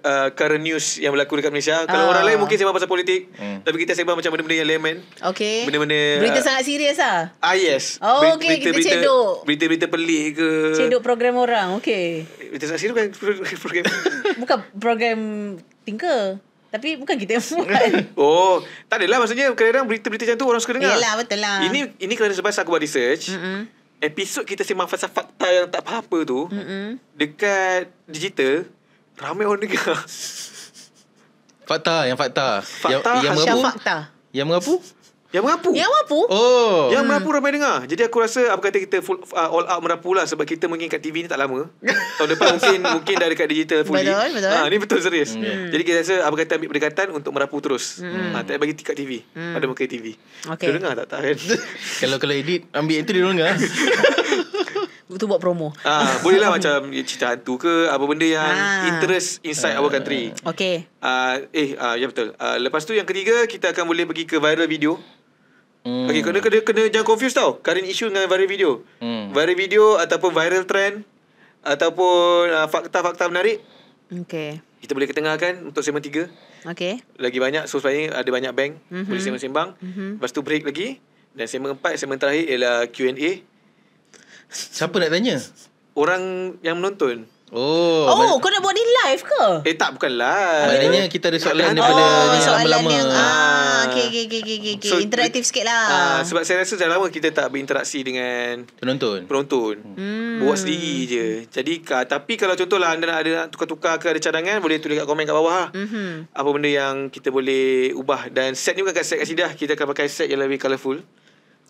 uh, current news yang berlaku dekat Malaysia. Kalau ah. orang lain mungkin sembang pasal politik. Mm. Tapi kita sembang macam benda-benda yang layman. Okay. Benda-benda... Berita uh, sangat serius lah. Ah, yes. Oh, okay, berita, kita berita, Berita-berita pelik ke... Cedok program orang, okay. Berita sangat serius kan *laughs* program... Bukan program tinggal. Tapi bukan kita yang buat. *laughs* oh, tak adalah maksudnya kadang-kadang berita-berita macam tu orang suka dengar. Yalah, betul lah. Ini ini kalau sebab aku buat research. Mm-hmm. Episod kita sembang pasal fakta yang tak apa-apa tu. Mm-hmm. Dekat digital ramai orang dengar. Fakta, yang fakta. fakta yang yang mengapa? Fakta. Yang mengapa? Yang merapu Yang merapu Oh Yang hmm. merapu ramai dengar Jadi aku rasa Apa kata kita full, uh, All out merapu lah Sebab kita mungkin kat TV ni tak lama *laughs* Tahun depan mungkin Mungkin dah dekat digital fully Betul, betul. Ha, Ni betul serius hmm. hmm. Jadi kita rasa Apa kata ambil pendekatan Untuk merapu terus hmm. ha, Tak bagi tikat TV hmm. Pada muka TV okay. Dia dengar tak tak kan *laughs* Kalau kalau edit Ambil itu dia dengar Itu *laughs* buat promo ha, Boleh lah macam ya, Cerita hantu ke Apa benda yang ha. Interest inside uh, our country Okay uh, Eh uh, ya betul uh, Lepas tu yang ketiga Kita akan boleh pergi ke viral video Hmm. Okay, kena kena kena jangan confuse tau. Current issue dengan viral video. Hmm. Viral video ataupun viral trend ataupun uh, fakta-fakta menarik. Okay. Kita boleh ketengahkan untuk segmen 3. Okay. Lagi banyak so sebenarnya ada banyak bank mm-hmm. boleh sembang-sembang. Mm-hmm. Lepas tu break lagi dan segmen empat segmen terakhir ialah Q&A. Siapa nak tanya? Orang yang menonton. Oh, oh kau nak buat ni live ke? Eh tak bukan live. Maknanya kita ada soalan daripada oh, yang lama-lama. ah, ah. okey okey okey okey So, Interaktif sikit lah. Ah, sebab saya rasa dah lama kita tak berinteraksi dengan penonton. Penonton. Hmm. Buat sendiri je. Jadi tapi kalau contohlah anda ada nak tukar-tukar ke ada cadangan boleh tulis kat komen kat bawah lah. Mm-hmm. Apa benda yang kita boleh ubah dan set ni bukan kat set kat dah. Kita akan pakai set yang lebih colourful.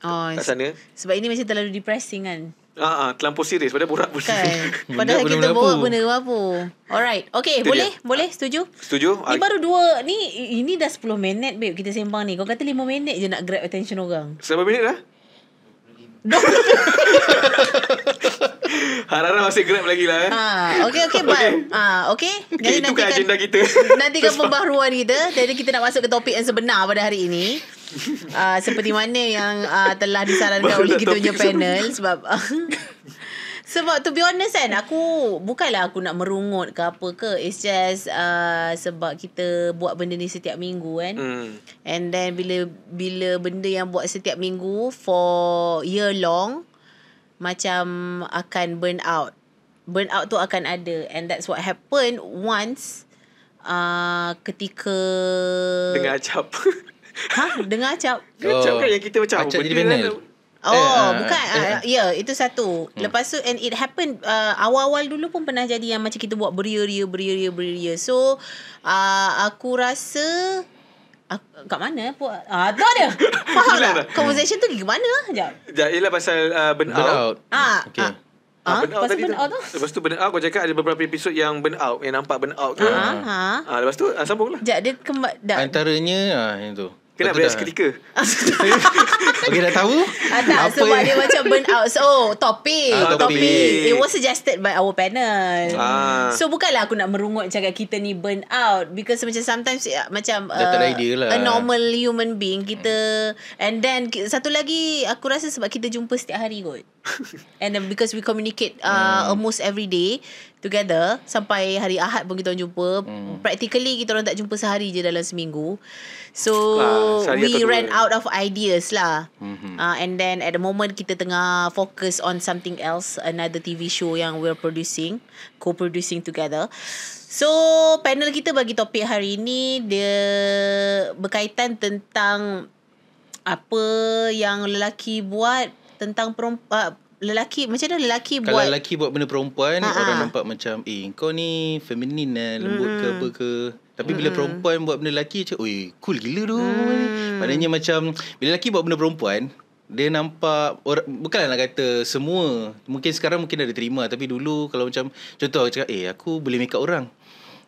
Oh, kat sana. Sebab ini masih terlalu depressing kan. Ah, uh-uh, terlampau serius Padahal borak pun. Kan. *laughs* Padahal benda kita bawa benda apa. Alright. Okay, Itu boleh? Dia. Boleh? Setuju? Setuju. Ni baru dua. Ni, ini dah 10 minit, babe. Kita sembang ni. Kau kata 5 minit je nak grab attention orang. Sebab minit dah? *laughs* harap masih grab lagi lah eh. Ha, okay, okay, but, okay. Ha, okay. okay *laughs* nanti itu kan agenda kita. Nanti kan *laughs* pembaharuan kita. Jadi kita nak masuk ke topik yang sebenar pada hari ini. Uh, seperti mana yang uh, telah disarankan oleh kita punya panel. Sebab... Sebab to be honest kan Aku Bukanlah aku nak merungut ke apa ke It's just uh, Sebab kita Buat benda ni setiap minggu kan mm. And then bila Bila benda yang buat setiap minggu For year long Macam Akan burn out Burn out tu akan ada And that's what happen Once uh, Ketika Dengar acap Ha? Dengar acap Acap kan oh. kan yang kita macam Acap oh, jadi benar Oh, eh, ah, bukan. Eh, uh, ya, yeah, itu satu. Hmm. Lepas tu and it happened uh, awal-awal dulu pun pernah jadi yang macam kita buat beria-ria beria-ria beria. So, uh, aku rasa uh, kat mana eh, Ah, tu ada. *laughs* Faham tak? Conversation tu pergi ke mana? Jap. Jap, ialah pasal uh, burn, burn out. out. Ha, ah, hmm, okay. Ha. Ha? Ha, burn out tu. Lepas tu burn out Kau cakap ada beberapa episod Yang burn out Yang nampak burn out kan? ha, ha. Ha, Lepas tu ha, Sambung lah Sekejap dia kembali Antaranya ha, Yang tu Kenapa Betul dah seketika? *laughs* okay dah tahu? Ah, tak Apa sebab ya? dia macam burn out. So oh, topik. Ah, topik. It was suggested by our panel. Ah. So bukanlah aku nak merungut cakap kita ni burn out. Because macam sometimes ya, macam uh, lah. a normal human being kita. And then satu lagi aku rasa sebab kita jumpa setiap hari kot. *laughs* And then because we communicate uh, hmm. almost every day together sampai hari Ahad pun kita jumpa. Hmm. Practically kita orang tak jumpa sehari je dalam seminggu. So ah, we ran dua. out of ideas lah. hmm Uh, and then at the moment kita tengah focus on something else, another TV show yang we're producing, co-producing together. So panel kita bagi topik hari ini dia berkaitan tentang apa yang lelaki buat tentang perempuan ah, lelaki macam mana lelaki kalau buat kalau lelaki buat benda perempuan Ha-ha. orang ah. nampak macam eh kau ni feminin lah eh, lembut hmm. ke apa ke tapi bila hmm. perempuan buat benda lelaki macam oi cool gila tu hmm. maknanya macam bila lelaki buat benda perempuan dia nampak orang bukanlah nak kata semua mungkin sekarang mungkin ada terima tapi dulu kalau macam contoh aku cakap eh aku boleh make up orang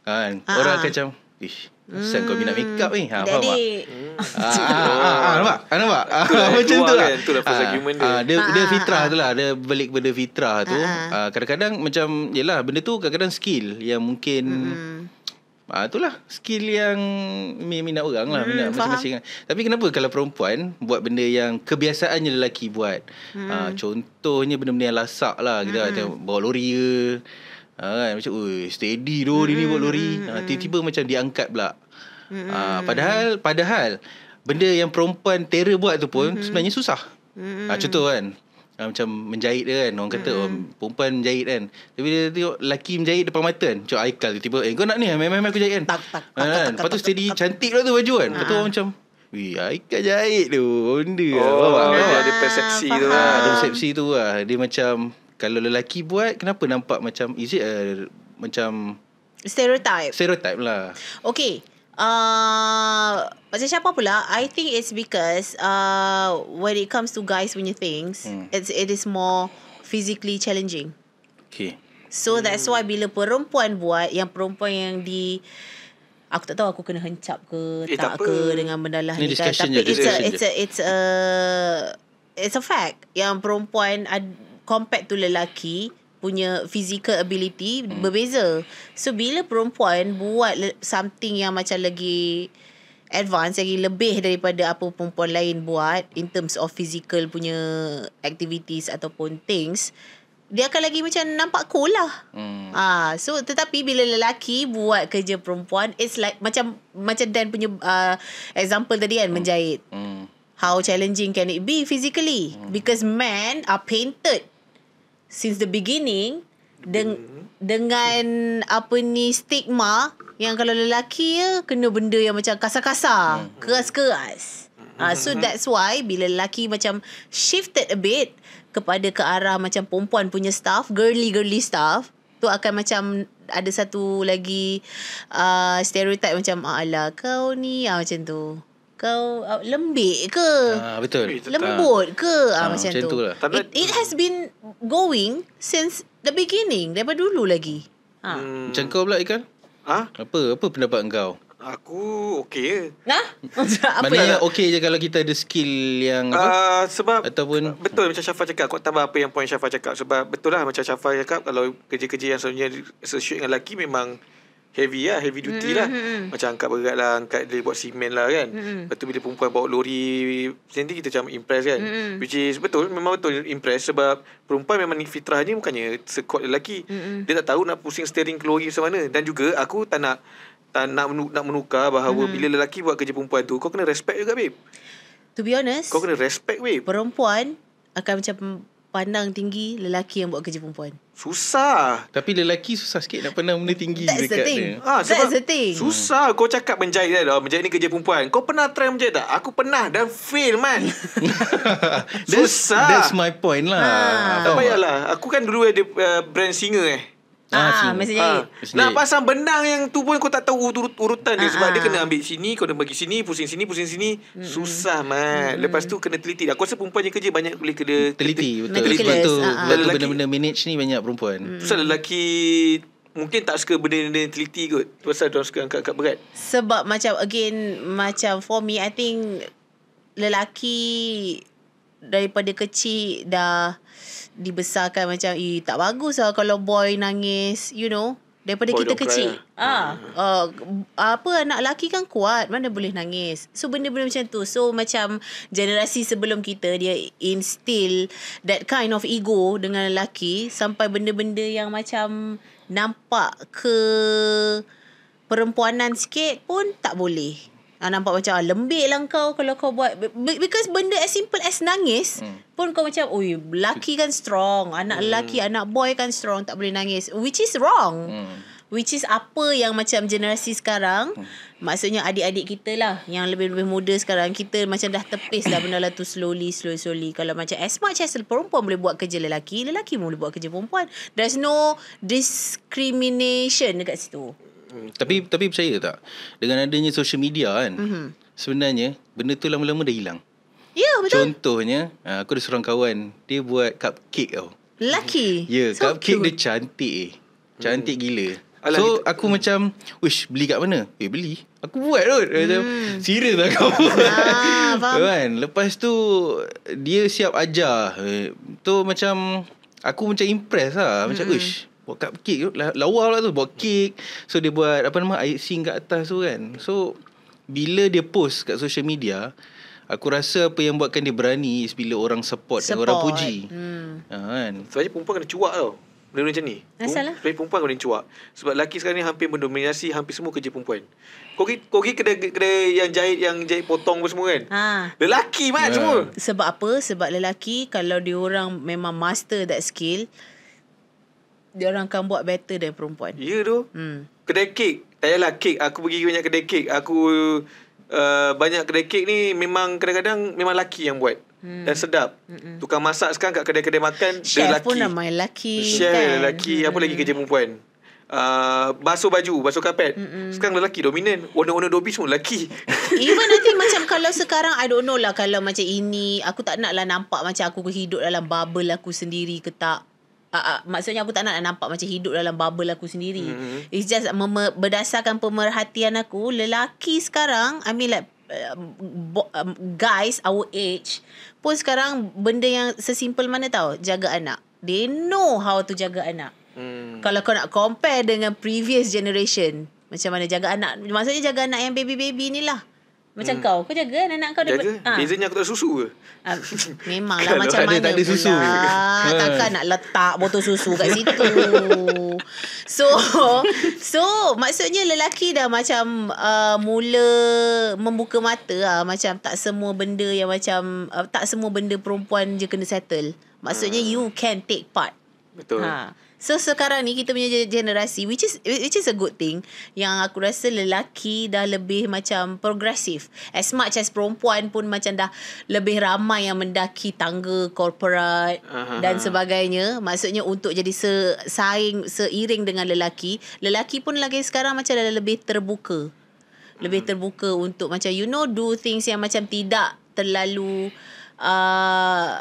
kan ha orang akan ah. macam ish Hmm. Sebab kau minat makeup ni. Ha, Daddy. Faham tak? Hmm. Ah. Ah, ah, ah, nampak? Ah, nampak? macam tu lah. Itu kan, lah first argument dia. Ah, dia, ah, fitrah tu lah. Dia balik benda fitrah tu. Ah, kadang-kadang macam, yelah, benda tu kadang-kadang skill yang mungkin... Hmm. Ah, itulah skill yang minat orang lah minat mm, masing-masing kan. tapi kenapa kalau perempuan buat benda yang kebiasaannya lelaki buat hmm. ah, mm. contohnya benda-benda yang lasak lah kita hmm. bawa lori ke Ha, kan? Macam steady tu mm, dia ni buat lori. ha, tiba-tiba mm. macam diangkat pula. Mm, ha, padahal padahal benda yang perempuan terror buat tu pun mm, sebenarnya susah. Mm, ha, contoh kan. Ha, macam menjahit dia kan. Orang kata mm, oh, perempuan menjahit kan. Tapi dia tengok lelaki menjahit depan mata kan. Macam Aikal tiba-tiba. Eh kau nak ni? Memang-memang aku jahit kan. Tak, tak, ha, tak, kan? tak, Lepas tu steady tak, cantik pula tu baju kan. Lepas tu orang macam. Wih, Aikal jahit tu. Benda. Oh, dia, dia persepsi tu lah. dia persepsi tu lah. Dia macam kalau lelaki buat kenapa nampak macam is it a, macam stereotype stereotype lah okay uh, macam siapa pula I think it's because uh, when it comes to guys punya things hmm. it's, it is more physically challenging okay So that's why bila perempuan buat yang perempuan yang di aku tak tahu aku kena hencap ke eh, tak, tak ke dengan mendalah ni, ni kan tapi it's, a, it's a it's a it's a it's a fact yang perempuan ad compared to lelaki punya physical ability hmm. berbeza. So bila perempuan buat something yang macam lagi advance lagi lebih daripada apa perempuan lain buat in terms of physical punya activities ataupun things dia akan lagi macam nampak cool lah. Hmm. Ah, ha, so tetapi bila lelaki buat kerja perempuan it's like macam macam Dan punya uh, example tadi kan hmm. menjahit. Hmm. How challenging can it be physically? Hmm. Because men are painted since the beginning deng- hmm. dengan apa ni stigma yang kalau lelaki ya kena benda yang macam kasar-kasar, hmm. keras-keras. Ah, hmm. Uh, so hmm. that's why bila lelaki macam shifted a bit kepada ke arah macam perempuan punya staff, girly girly staff tu akan macam ada satu lagi uh, stereotype macam ala kau ni ah, macam tu kau uh, lembik ke? Uh, betul. Lembut ke? Uh, uh, macam, macam tu. Lah. it, it has been going since the beginning. Daripada dulu lagi. Ha. Hmm. Macam kau pula ikan? Ha? Apa apa pendapat kau? Aku okey je. Nah? *laughs* apa Mana ya? okey je kalau kita ada skill yang apa? sebab ataupun betul macam Syafa cakap aku tambah apa yang poin Syafa cakap sebab betul lah macam Syafa cakap kalau kerja-kerja yang sebenarnya sesuai dengan lelaki memang heavy lah heavy duty mm-hmm. lah macam angkat berat lah angkat dia buat simen lah kan mm-hmm. lepas tu bila perempuan bawa lori macam kita macam impress kan mm-hmm. which is betul memang betul impress sebab perempuan memang fitrahnya bukannya sekuat lelaki mm-hmm. dia tak tahu nak pusing steering ke lori macam mana dan juga aku tak nak tak nak, nak menukar bahawa mm-hmm. bila lelaki buat kerja perempuan tu kau kena respect juga babe to be honest kau kena respect babe perempuan akan macam pandang tinggi lelaki yang buat kerja perempuan. Susah. Tapi lelaki susah sikit nak pandang benda tinggi That's dekat the dia. Ha, That's the thing. Susah. Kau cakap menjahit dia dah. Oh, menjahit ni kerja perempuan. Kau pernah try menjahit tak? Aku pernah dan fail man. *laughs* susah. That's, that's my point lah. Ha. Tak payahlah. Aku kan dulu ada uh, brand singer eh. Ah, ah mesin jahit. Ah. Nak pasang benang yang tu pun kau tak tahu urut urutan dia ah, sebab ah. dia kena ambil sini, kau kena bagi sini, pusing sini, pusing sini. hmm Susah man. hmm Lepas tu kena teliti. Aku rasa perempuan yang kerja banyak boleh kena teliti. Betul. Sebab tu, ah, ah. benda-benda manage ni banyak perempuan. hmm Pasal lelaki mungkin tak suka benda-benda teliti kot. Pasal dia suka angkat-angkat berat. Sebab macam again macam for me I think lelaki daripada kecil dah dibesarkan macam eh tak bagus lah kalau boy nangis you know daripada boy kita kecil lah. ah uh, apa anak lelaki kan kuat mana boleh nangis so benda-benda macam tu so macam generasi sebelum kita dia instill that kind of ego dengan lelaki sampai benda-benda yang macam nampak ke perempuanan sikit pun tak boleh uh, nampak macam ah, lembik lah kau kalau kau buat because benda as simple as nangis hmm. pun kau macam oi lelaki kan strong anak hmm. lelaki anak boy kan strong tak boleh nangis which is wrong hmm. which is apa yang macam generasi sekarang hmm. maksudnya adik-adik kita lah yang lebih-lebih muda sekarang kita macam dah tepis dah benda lah tu slowly slowly slowly kalau macam as much as perempuan boleh buat kerja lelaki lelaki boleh buat kerja perempuan there's no discrimination dekat situ Hmm, tapi hmm. tapi percaya tak dengan adanya social media kan? Hmm. Sebenarnya benda tu lama-lama dah hilang. Ya, yeah, betul. Contohnya, ah, aku ada seorang kawan, dia buat cupcake tau. Lucky. Ya, yeah, so cupcake cute. dia cantik eh. Cantik hmm. gila. Alang so kita, aku hmm. macam Wish beli kat mana Eh beli Aku buat kot hmm. Serius lah kau ah, *laughs* kan? Lepas tu Dia siap ajar eh, Tu macam Aku macam impress lah Macam hmm. Wish buat cupcake lah, lawa lah tu buat kek so dia buat apa nama icing kat atas tu kan so bila dia post kat social media aku rasa apa yang buatkan dia berani is bila orang support, support. orang puji hmm. ha, kan sebenarnya perempuan kena cuak tau benda macam ni Asalah. Sebab perempuan kena cuak Sebab lelaki sekarang ni Hampir mendominasi Hampir semua kerja perempuan Kau pergi, kau pergi yang jahit Yang jahit potong pun semua kan ha. Lelaki mat yeah. semua Sebab apa Sebab lelaki Kalau dia orang Memang master that skill dia orang akan buat better dari perempuan. Ya yeah, tu. Hmm. Kedai kek. Tak payahlah kek. Aku pergi banyak kedai kek. Aku uh, banyak kedai kek ni memang kadang-kadang memang laki yang buat. Hmm. Dan sedap. Mm-mm. Tukang masak sekarang kat kedai-kedai makan. Chef dia laki. pun nama laki. Chef kan? laki. Apa lagi kerja perempuan? Uh, basuh baju Basuh kapet. Mm-mm. Sekarang lelaki dominan Owner-owner dobi semua lelaki *laughs* Even nanti macam Kalau sekarang I don't know lah Kalau macam ini Aku tak nak lah nampak Macam aku hidup dalam bubble Aku sendiri ke tak uh, maksudnya aku tak nak nampak macam hidup dalam bubble aku sendiri. Mm-hmm. It's just mem- berdasarkan pemerhatian aku, lelaki sekarang, I mean like uh, um, guys our age pun sekarang benda yang sesimpel mana tahu jaga anak they know how to jaga anak hmm. kalau kau nak compare dengan previous generation macam mana jaga anak maksudnya jaga anak yang baby-baby ni lah macam hmm. kau Kau jaga anak kau Jaga ha. Ah. Bezanya aku tak susu ke ha. Ah, *laughs* Memang lah macam ada, mana Tak ada susu *laughs* Takkan nak letak botol susu kat situ *laughs* So So Maksudnya lelaki dah macam uh, Mula Membuka mata lah Macam tak semua benda yang macam uh, Tak semua benda perempuan je kena settle Maksudnya ha. you can take part Betul ha. So sekarang ni kita punya generasi which is which is a good thing yang aku rasa lelaki dah lebih macam progresif as much as perempuan pun macam dah lebih ramai yang mendaki tangga corporate uh-huh. dan sebagainya maksudnya untuk jadi se saing seiring dengan lelaki lelaki pun lagi sekarang macam dah lebih terbuka lebih hmm. terbuka untuk macam you know do things yang macam tidak terlalu uh,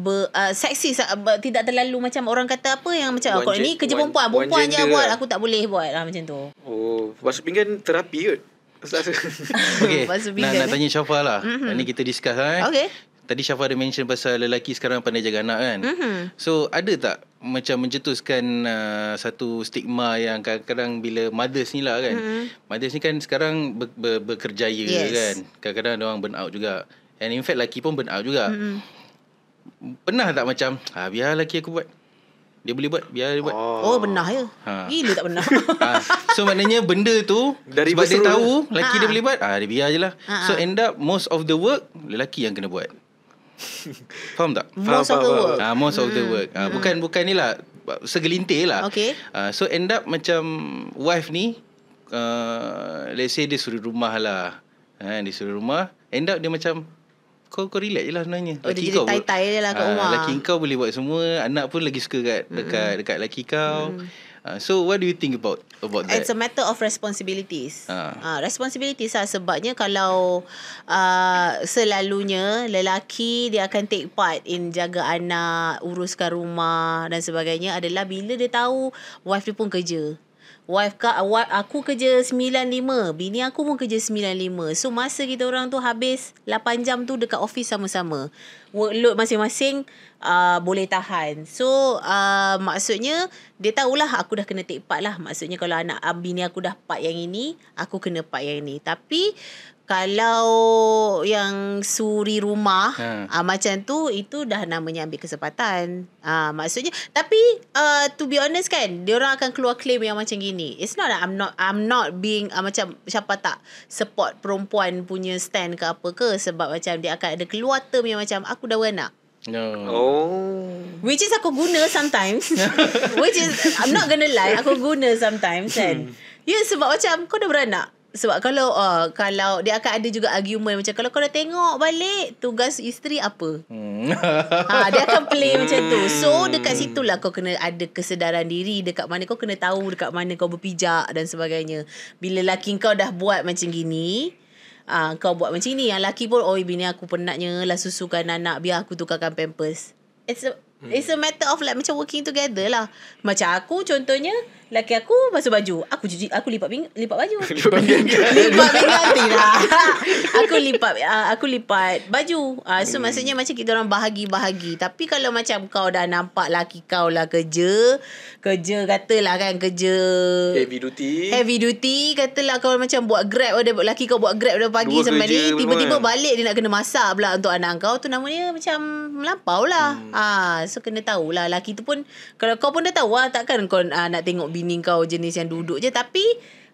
be uh, seksi uh, ber, tidak terlalu macam orang kata apa yang macam aku ni kerja one, perempuan perempuan je buat lah. aku tak boleh buat lah macam tu oh masuk pinggan terapi kot *laughs* okay. *laughs* nak, nak eh. tanya Syafa lah mm-hmm. Ni kita discuss lah eh. Okay Tadi Syafa ada mention pasal lelaki sekarang pandai jaga anak kan. Mm-hmm. So ada tak macam mencetuskan uh, satu stigma yang kadang-kadang bila mothers ni lah kan. Mm-hmm. Mothers ni kan sekarang ber, ber, berkerjaya yes. kan. Kadang-kadang orang burn out juga. And in fact lelaki pun burn out juga. Mm-hmm. Pernah tak macam ha, Biar lelaki aku buat Dia boleh buat Biar dia buat Oh, oh benah ya ha. Gila tak benar. *laughs* ha. So maknanya benda tu Dari Sebab berseru. dia tahu Lelaki ha. dia boleh buat ha, Dia biar je lah ha, ha. So end up Most of the work Lelaki yang kena buat *laughs* Faham tak? Most faham, of faham, the work ha, Most hmm. of the hmm. work ha, hmm. Bukan hmm. bukan ni lah Segelintir lah okay. ha, So end up macam Wife ni uh, Let's say dia suruh rumah lah ha, Dia suruh rumah End up dia macam kau kau relax je lah sebenarnya. Oh, dia jadi tai-tai je lah kat ah, rumah. laki kau boleh buat semua. Anak pun lagi suka kat, mm. dekat, dekat laki kau. Mm. Uh, so, what do you think about about that? It's a matter of responsibilities. Uh. Uh, responsibilities lah. Sebabnya kalau uh, selalunya lelaki dia akan take part in jaga anak, uruskan rumah dan sebagainya adalah bila dia tahu wife dia pun kerja wife ka, wife, aku kerja 9.5. Bini aku pun kerja 9.5. So, masa kita orang tu habis 8 jam tu dekat office sama-sama. Workload masing-masing uh, boleh tahan. So, uh, maksudnya dia tahulah aku dah kena take part lah. Maksudnya kalau anak bini aku dah part yang ini, aku kena part yang ini. Tapi... Uh, kalau yang suri rumah ha. uh, macam tu itu dah namanya ambil kesempatan uh, maksudnya tapi uh, to be honest kan dia orang akan keluar claim yang macam gini it's not like i'm not i'm not being uh, macam siapa tak support perempuan punya stand ke apa ke sebab macam dia akan ada keluar term yang macam aku dah beranak No. Oh. Which is aku guna sometimes. *laughs* Which is I'm not gonna lie, aku guna sometimes kan. Hmm. Ya yeah, sebab macam kau dah beranak sebab kalau uh, kalau dia akan ada juga argument macam kalau kau dah tengok balik tugas isteri apa. Hmm. Ha dia akan play hmm. *laughs* macam tu. So hmm. dekat situlah kau kena ada kesedaran diri dekat mana kau kena tahu dekat mana kau berpijak dan sebagainya. Bila laki kau dah buat macam gini ah uh, kau buat macam ni yang laki pun Oh bini aku penatnya lah susukan anak biar aku tukarkan pampers. It's a, Hmm. It's a matter of like macam working together lah. Macam aku contohnya laki aku basuh baju, aku cuci aku lipat ping, lipat baju. *laughs* lipat pinggan. *laughs* lipat pinggan lah. *laughs* aku lipat uh, aku lipat baju. Uh, so hmm. maksudnya macam kita orang bahagi-bahagi. Tapi kalau macam kau dah nampak laki kau lah kerja, kerja katalah kan kerja heavy duty. Heavy duty katalah kau macam buat Grab ada laki kau buat Grab dari pagi sampai ni tiba-tiba kan. balik dia nak kena masak pula untuk anak kau tu namanya macam melampau lah. hmm. uh, So kena tahu lah, laki tu pun Kalau kau pun dah tahu lah Takkan kau uh, nak tengok Bini kau jenis yang duduk je Tapi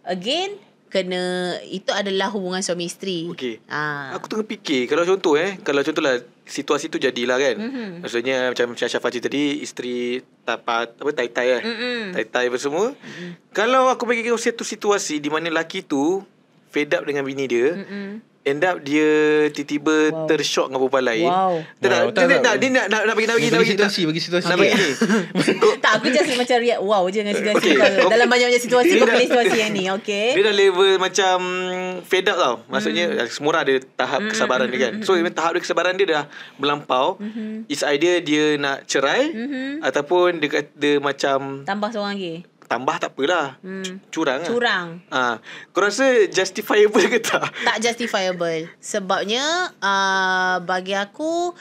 Again Kena Itu adalah hubungan suami isteri Okay ha. Ah. Aku tengah fikir Kalau contoh eh Kalau contohlah Situasi tu jadilah kan mm-hmm. Maksudnya Macam macam Syafa cerita tadi Isteri Tapat Apa Tai-tai lah mm-hmm. Tai-tai apa semua mm-hmm. Kalau aku pergi ke situasi Di mana laki tu Fed up dengan bini dia Hmm End up dia tiba-tiba wow. tershock dengan perempuan lain. Wow. Tak, wow. Tak, tak, tak, dia, nak, nak, nak bagi, nak bagi, bagi, bagi situasi, tak. bagi situasi. Okay. Nak bagi ni. *laughs* tak, aku just macam react wow je dengan situasi. Okay. Dalam banyak-banyak situasi, dalam pilih situasi yang ni. *laughs* Okay. Dia dah level macam fed up tau. Maksudnya, mm. semua orang ada tahap mm. kesabaran dia hmm, kan. Hmm, so, hmm, tahap dia kesabaran dia dah melampau. Mm-hmm. It's either dia nak cerai hmm ataupun dia, dia macam... Tambah seorang lagi tambah tak apalah. Hmm. Curang lah. Curang. Ha. Kau rasa justifiable ke tak? *laughs* Tak justifiable. Sebabnya uh, bagi aku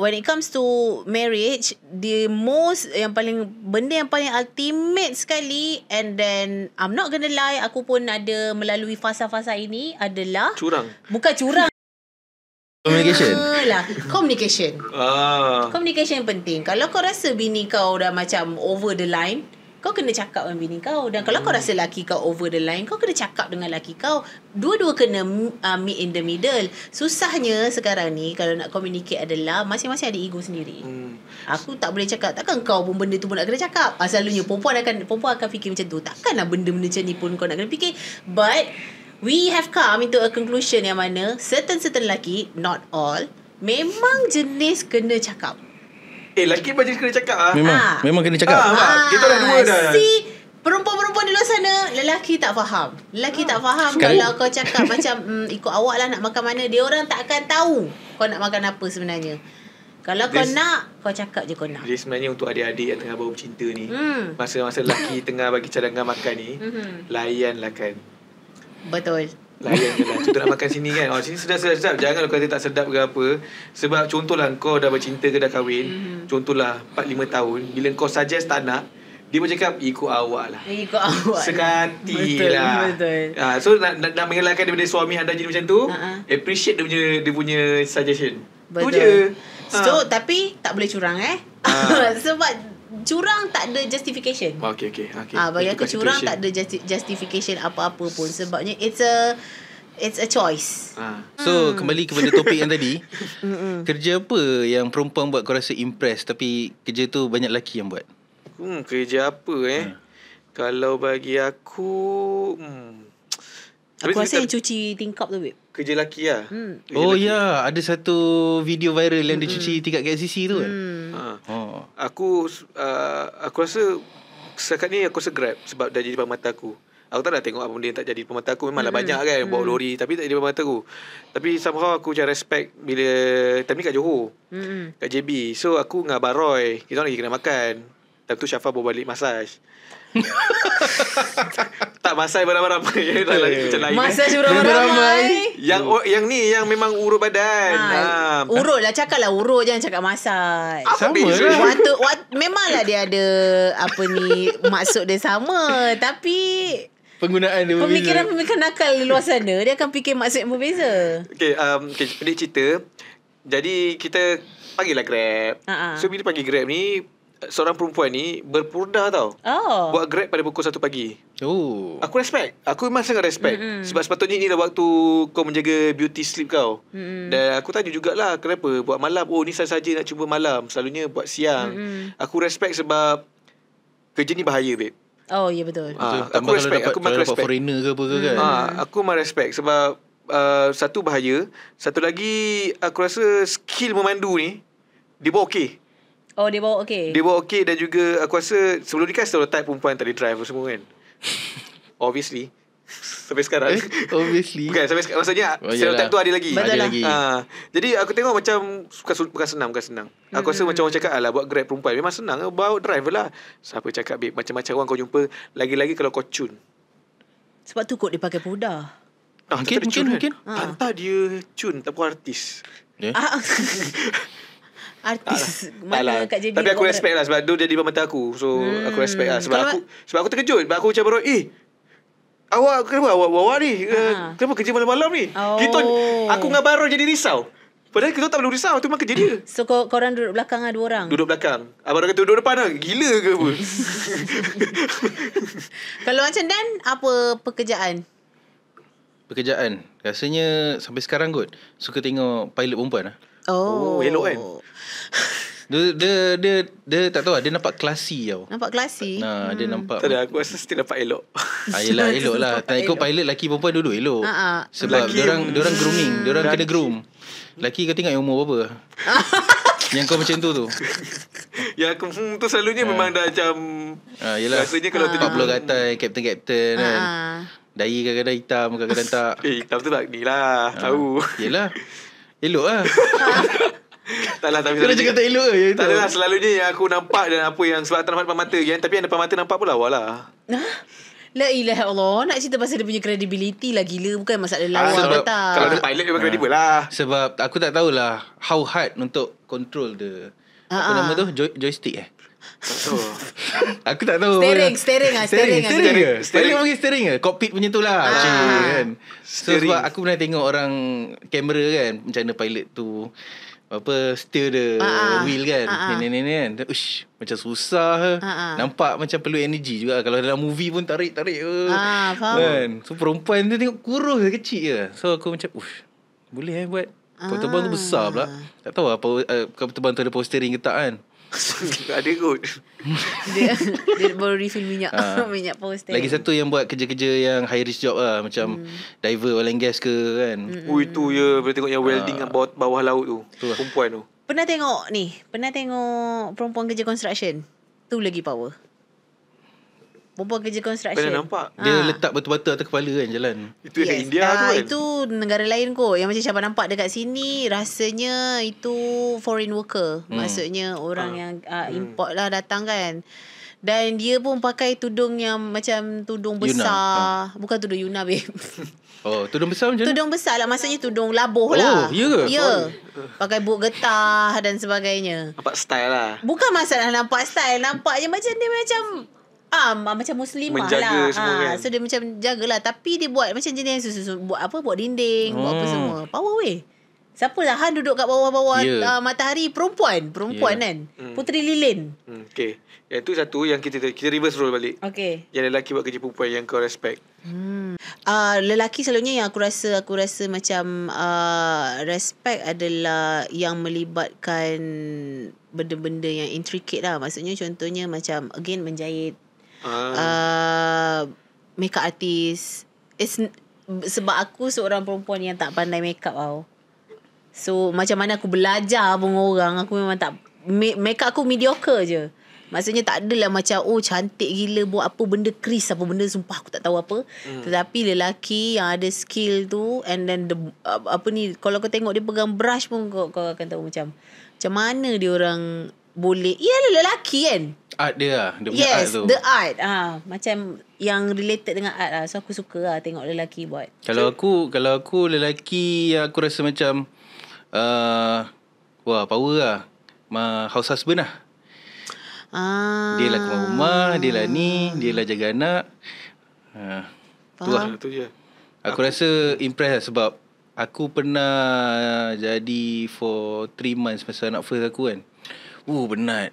when it comes to marriage, the most yang paling benda yang paling ultimate sekali and then I'm not gonna lie aku pun ada melalui fasa-fasa ini adalah curang. Bukan curang. *laughs* Communication. lah, communication. Ah. Communication penting. Kalau kau rasa bini kau dah macam over the line, kau kena cakap dengan bini kau Dan kalau hmm. kau rasa laki kau over the line Kau kena cakap dengan laki kau Dua-dua kena uh, meet in the middle Susahnya sekarang ni Kalau nak communicate adalah Masing-masing ada ego sendiri hmm. Aku tak boleh cakap Takkan kau pun benda tu pun nak kena cakap Asalnya ah, perempuan akan Perempuan akan fikir macam tu Takkanlah benda-benda macam ni pun kau nak kena fikir But We have come into a conclusion yang mana Certain-certain laki Not all Memang jenis kena cakap Eh laki macam kena cakap ah. Memang ha. memang kena cakap. Ha, ha. Kita dah dua dah. Si perempuan-perempuan di luar sana lelaki tak faham. Lelaki ha. tak faham Sekarang. kalau kau cakap macam *laughs* mm, ikut awak lah nak makan mana dia orang tak akan tahu kau nak makan apa sebenarnya. Kalau kau this, nak kau cakap je kau nak. Jadi sebenarnya untuk adik-adik yang tengah baru bercinta ni hmm. masa-masa lelaki tengah bagi cadangan makan ni hmm. layan lah kan. Betul layan je lah Tu nak makan sini kan Oh sini sedap sedap sedap Jangan kata tak sedap ke apa Sebab contohlah Kau dah bercinta ke dah kahwin mm-hmm. Contohlah 4-5 tahun Bila kau suggest tak nak dia pun cakap ikut awak lah eh, Ikut awak lah. Sekati lah Betul, betul. Ha, So nak, nak, mengelakkan daripada suami anda jadi macam tu uh-huh. Appreciate dia punya, dia punya suggestion Betul tu je. So ha. tapi tak boleh curang eh ha. *laughs* Sebab curang tak ada justification. Oh, okay, okay, okay. Ah, bagi aku curang tak ada justi- justification apa-apa pun sebabnya it's a it's a choice. Ah. So, hmm. kembali kepada topik yang tadi. *laughs* kerja apa yang perempuan buat kau rasa impress tapi kerja tu banyak lelaki yang buat? Hmm, kerja apa eh? Hmm. Kalau bagi aku hmm, Aku rasa yang cuci tingkap tu babe Kerja lelaki lah hmm. Oh ya yeah. Ada satu video viral Yang mm dia hmm. cuci tingkap kat SCC tu kan hmm. ha. oh. Aku uh, Aku rasa Sekat ni aku segrab Sebab dah jadi depan mata aku Aku tak nak tengok apa benda yang tak jadi depan mata aku Memanglah hmm. banyak kan hmm. Bawa lori Tapi tak jadi depan mata aku Tapi somehow aku macam respect Bila Time ni kat Johor hmm. Kat JB So aku dengan Abang Roy Kita lagi kena makan Time tu Syafa bawa balik masaj *laughs* tak masai beramai-ramai ya. *laughs* Tak lagi macam lain eh. Masai eh. beramai-ramai Yang oh. yang ni Yang memang urut badan ha, ha. Urut lah Cakap lah urut Jangan cakap masai Sama lah waktu, waktu, Memanglah dia ada Apa ni Maksud dia sama Tapi Penggunaan dia pemikiran Pemikiran nakal di luar sana Dia akan fikir maksud yang berbeza Okay, um, okay Pendek cerita Jadi kita Panggil lah Grab uh-huh. So bila panggil Grab ni seorang perempuan ni berpurda tau. Oh. Buat grab pada pukul 1 pagi. Oh. Aku respect. Aku memang sangat respect. Mm-hmm. Sebab sepatutnya ni dah waktu kau menjaga beauty sleep kau. Mm-hmm. Dan aku tanya jugalah kenapa buat malam. Oh ni saja nak cuba malam. Selalunya buat siang. Mm-hmm. Aku respect sebab kerja ni bahaya babe. Oh ya yeah, betul. Ha, betul. Aku respect. Dapat, aku memang respect. Kalau foreigner ke apa ke mm-hmm. kan. Ha, aku memang respect sebab uh, satu bahaya. Satu lagi aku rasa skill memandu ni dia buat okey. Oh dia bawa okey. Dia bawa okey dan juga Aku rasa Sebelum ni kan stereotype perempuan Tadi drive semua kan *laughs* Obviously *laughs* Sampai sekarang eh, Obviously Bukan sampai sekarang Maksudnya oh, Stereotype tu ada lagi ada lah. lagi. Ha, jadi aku tengok macam Bukan, bukan senang Bukan senang Aku hmm. rasa macam orang cakap lah, buat grab perempuan Memang senang Bawa driver lah Siapa cakap babe Macam-macam orang kau jumpa Lagi-lagi kalau kau cun Sebab tu kot dia pakai poda ah, mungkin, mungkin, kan? mungkin. Ha. dia cun Tak artis Ya yeah. *laughs* Artis lah. Mana lah. Kak JB Tapi aku respect lah Sebab dia jadi pemerintah aku So hmm. aku respect lah Sebab Kalau aku Sebab aku terkejut Sebab aku macam baru Eh Awak kenapa awak bawa ni ha. Kenapa kerja malam-malam ni oh. Kita Aku dengan Baron jadi risau Padahal kita tak perlu risau Itu memang kerja dia So kor- korang duduk belakang lah Dua orang Duduk belakang Abang kata duduk depan lah Gila ke apa *laughs* Kalau macam Dan Apa pekerjaan Pekerjaan Rasanya Sampai sekarang kot Suka tengok pilot perempuan lah Oh, oh Elok kan dia, dia, dia, dia tak tahu lah. Dia nampak classy tau. Nampak classy? Nah, hmm. Dia nampak. Tak ada, aku rasa still nampak elok. *laughs* Ah, yelah, elok lah. Tak ikut pilot lelaki perempuan duduk elok. Uh-huh. Sebab orang yang... orang grooming. Hmm. orang kena groom. Lelaki kau tengok yang umur apa. *laughs* yang kau macam tu tu. *laughs* ya aku hmm, tu selalunya uh. memang dah macam. Ah, yelah. Rasanya kalau uh. tu. 40 katai, captain-captain uh. kan. Uh. Dari kadang-kadang hitam, kadang-kadang tak. eh, hitam tu tak ni lah. Uh. Tahu. Yelah. Elok lah. Taklah tapi selalu cakap tak elok ke yang Taklah selalunya yang aku nampak dan apa yang sebab tak nampak depan mata kan tapi yang depan mata nampak pula lawalah. La ilaha Allah Nak cerita pasal dia punya credibility lah Gila bukan masalah ah, lawa ah, sebab, tak Kalau dia pilot dia ah. credible ah. lah Sebab aku tak tahulah How hard untuk control the ah, Apa ah. nama tu? Joy, joystick eh? Oh. *laughs* aku tak tahu Steering Steering lah Steering Steering ah. Steering Steering Steering Steering Cockpit punya tu lah ah. kan? So sebab aku pernah tengok orang Kamera kan Macam mana pilot tu apa steer the uh-huh. wheel kan ni ni ni kan ush macam susah uh-huh. nampak macam perlu energy juga kalau dalam movie pun tarik tarik ke uh, faham. kan so perempuan tu tengok kurus ke kecil ke so aku macam ush boleh eh buat uh-huh. kapal terbang tu besar pula tak tahu apa uh, eh, terbang tu ada postering steering ke tak kan ada kot dia, baru refill minyak ha. *laughs* Minyak post Lagi satu yang buat kerja-kerja Yang high risk job lah Macam hmm. Diver oil and gas ke kan hmm. Oh itu ya Bila tengok yang welding ha. bawah, bawah laut tu Itulah. Perempuan tu Pernah tengok ni Pernah tengok Perempuan kerja construction Tu lagi power Perempuan kerja construction Pernah nampak ha. Dia letak batu-batu atas kepala kan jalan Itu yes. India ha, tu kan Itu negara lain ko Yang macam siapa nampak dekat sini Rasanya itu foreign worker hmm. Maksudnya orang ha. yang uh, import hmm. lah datang kan Dan dia pun pakai tudung yang macam tudung Yuna. besar ha. Bukan tudung Yuna babe *laughs* Oh tudung besar macam mana? Tudung besar lah maksudnya tudung labuh oh, lah Oh ya ke? Ya Pakai buk getah dan sebagainya Nampak style lah Bukan masalah nampak style Nampak Nampaknya macam dia macam ah macam muslimah menjaga lah. Menjaga ah, semua ha, kan. So dia macam jagalah. Tapi dia buat macam jenis susu Buat apa? Buat dinding. Hmm. Buat apa hmm. semua. Power weh. Siapa lah Han duduk kat bawah-bawah yeah. Ya. uh, matahari perempuan perempuan yeah. kan mm. puteri lilin mm. okey yang tu satu yang kita kita reverse role balik okey yang lelaki buat kerja perempuan yang kau respect hmm. Uh, lelaki selalunya yang aku rasa aku rasa macam uh, respect adalah yang melibatkan benda-benda yang intricate lah maksudnya contohnya macam again menjahit uh, makeup artist. It's sebab aku seorang perempuan yang tak pandai makeup tau. So macam mana aku belajar pun orang aku memang tak makeup aku mediocre je. Maksudnya tak adalah macam oh cantik gila buat apa benda kris apa benda sumpah aku tak tahu apa. Hmm. Tetapi lelaki yang ada skill tu and then the apa ni kalau kau tengok dia pegang brush pun kau, kau akan tahu macam macam mana dia orang boleh. Iyalah lelaki kan. Art dia lah dia punya Yes art the art ha, Macam yang related dengan art lah So aku suka lah tengok lelaki buat Kalau so, aku Kalau aku lelaki Aku rasa macam uh, Wah power lah Ma, House husband lah Ah. Dia lah kemah rumah Dia lah ni Dia lah jaga anak ha. Tu lah Itu je aku, rasa impress lah sebab Aku pernah Jadi for 3 months Masa anak first aku kan Uh penat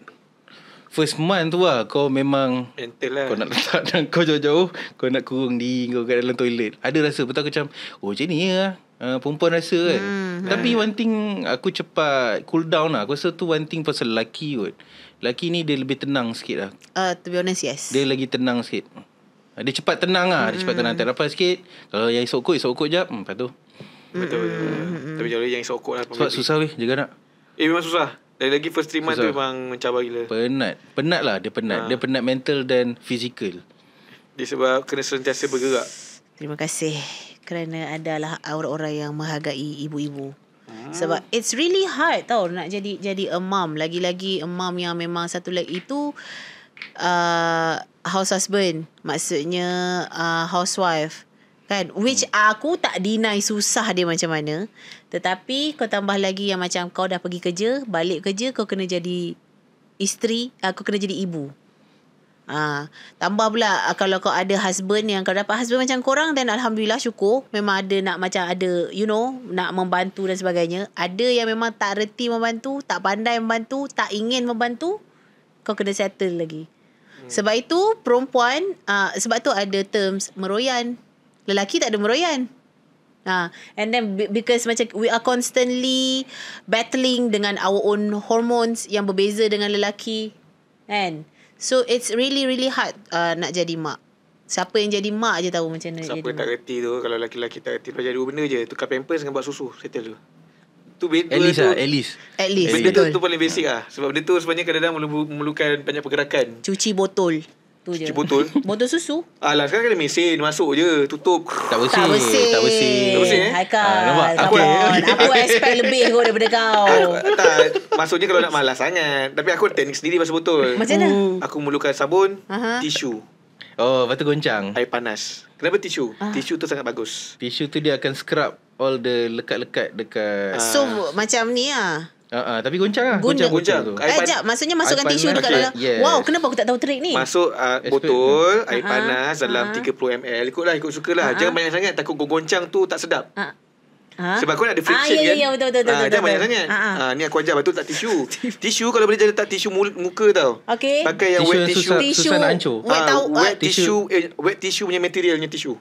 first month tu lah kau memang Mental lah. kau nak letak *laughs* dan kau jauh-jauh kau nak kurung di kau kat dalam toilet ada rasa betul aku macam oh macam ni lah uh, perempuan rasa kan hmm, hmm. tapi one thing aku cepat cool down lah aku rasa tu one thing pasal lelaki kot lelaki ni dia lebih tenang sikit lah uh, to be honest yes dia lagi tenang sikit ah, dia cepat tenang lah hmm. dia cepat tenang hmm. tak rapat sikit kalau yang esok kot esok kot jap hmm, lepas tu betul, betul. Hmm. hmm tapi jangan yang sokok lah sebab susah weh jaga nak eh memang susah lagi-lagi first three month so, tu memang mencabar gila Penat Penat lah dia penat ha. Dia penat mental dan physical Disebab kena sentiasa bergerak Terima kasih Kerana adalah orang-orang yang menghargai ibu-ibu ha. Sebab it's really hard tau Nak jadi jadi a mom Lagi-lagi a mom yang memang satu lagi itu uh, House husband Maksudnya uh, housewife kan which hmm. aku tak deny susah dia macam mana tetapi kau tambah lagi yang macam kau dah pergi kerja balik kerja kau kena jadi isteri aku ah, kena jadi ibu Ah, tambah pula ah, kalau kau ada husband yang kau dapat husband macam korang dan alhamdulillah syukur memang ada nak macam ada you know nak membantu dan sebagainya. Ada yang memang tak reti membantu, tak pandai membantu, tak ingin membantu. Kau kena settle lagi. Hmm. Sebab itu perempuan uh, sebab tu ada terms meroyan. Lelaki tak ada meroyan. Ha. And then because macam we are constantly battling dengan our own hormones yang berbeza dengan lelaki. and So it's really really hard uh, nak jadi mak. Siapa yang jadi mak je tahu macam mana. Siapa jadi tak reti tu kalau lelaki-lelaki tak reti. Jadi dua benda je. Tukar pampers dengan buat susu. Settle tu. Tu benda at least tu, lah, at least. At least. Benda tu, tu paling basic lah. Sebab benda tu sebenarnya kadang-kadang memerlukan banyak pergerakan. Cuci botol tu je. Cuci botol. *laughs* botol susu. Alah sekarang kena mesin masuk je, tutup. Tak bersih. Tak bersih. Tak bersih. Tak bersih. Eh? Hai kau. Ah, *laughs* aku aku expect lebih kau daripada *laughs* kau. tak, maksudnya kalau nak malas sangat. Tapi aku teknik sendiri masuk botol. Macam mana? Uh. Aku memerlukan sabun, uh-huh. tisu. Oh, batu goncang. Air panas. Kenapa tisu? Uh. Tisu tu sangat bagus. Tisu tu dia akan scrub all the lekat-lekat dekat uh. So macam ni ah. Uh, uh, tapi goncang lah Goncang tu. Eh jap Maksudnya masukkan tisu okay. dekat dalam yes. Wow kenapa aku tak tahu trik ni Masuk uh, botol uh-huh. Air panas Dalam uh-huh. 30ml Ikutlah ikut suka lah uh-huh. Jangan banyak sangat Takut goncang tu tak sedap uh-huh. Sebab aku nak ada friction uh-huh. kan Ya ya betul betul Jangan banyak sangat uh-huh. uh, Ni aku ajar Lepas tu tak *laughs* tisu Tisu kalau boleh jangan tak tisu muka tau Okay Pakai yang tisu wet tisu Susah, susah nak hancur Wet tisu eh, Wet tisu punya materialnya Tisu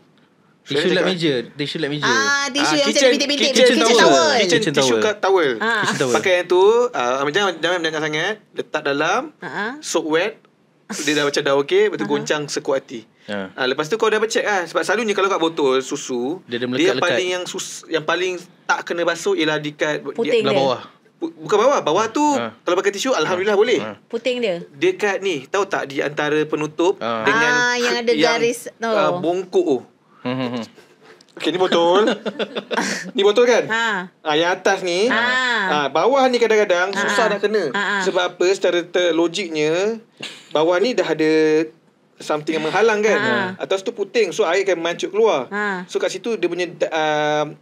They should let me je ah, They ah, should let me je Tisu yang macam bintik-bintik Kitchen towel ah. Kitchen towel Tisu kat towel Pakai yang tu Jangan jangan banyak sangat Letak dalam uh-huh. Soak wet Dia dah macam dah okay betul uh-huh. goncang sekuat hati Yeah. Ha, lepas tu kau dah check lah Sebab selalunya kalau kat botol susu Dia, dia yang paling yang, sus, yang paling tak kena basuh Ialah dekat Puting dia, bawah Bukan bawah Bawah tu ha. Kalau pakai tisu Alhamdulillah ha. boleh ha. Puting dia Dekat ni Tahu tak di antara penutup ha. Dengan ha, Yang ada garis yang, no. uh, Bongkok tu Mm-hmm. *laughs* Okey ni botol. *laughs* ni botol kan? Ha. Ha, yang atas ni. Ha. ha. Bawah ni kadang-kadang ha. susah nak kena. Ha. ha. Sebab apa secara logiknya bawah ni dah ada something yang menghalang kan? Ha. Atas tu puting. So air akan mancut keluar. Ha. So kat situ dia punya... Uh,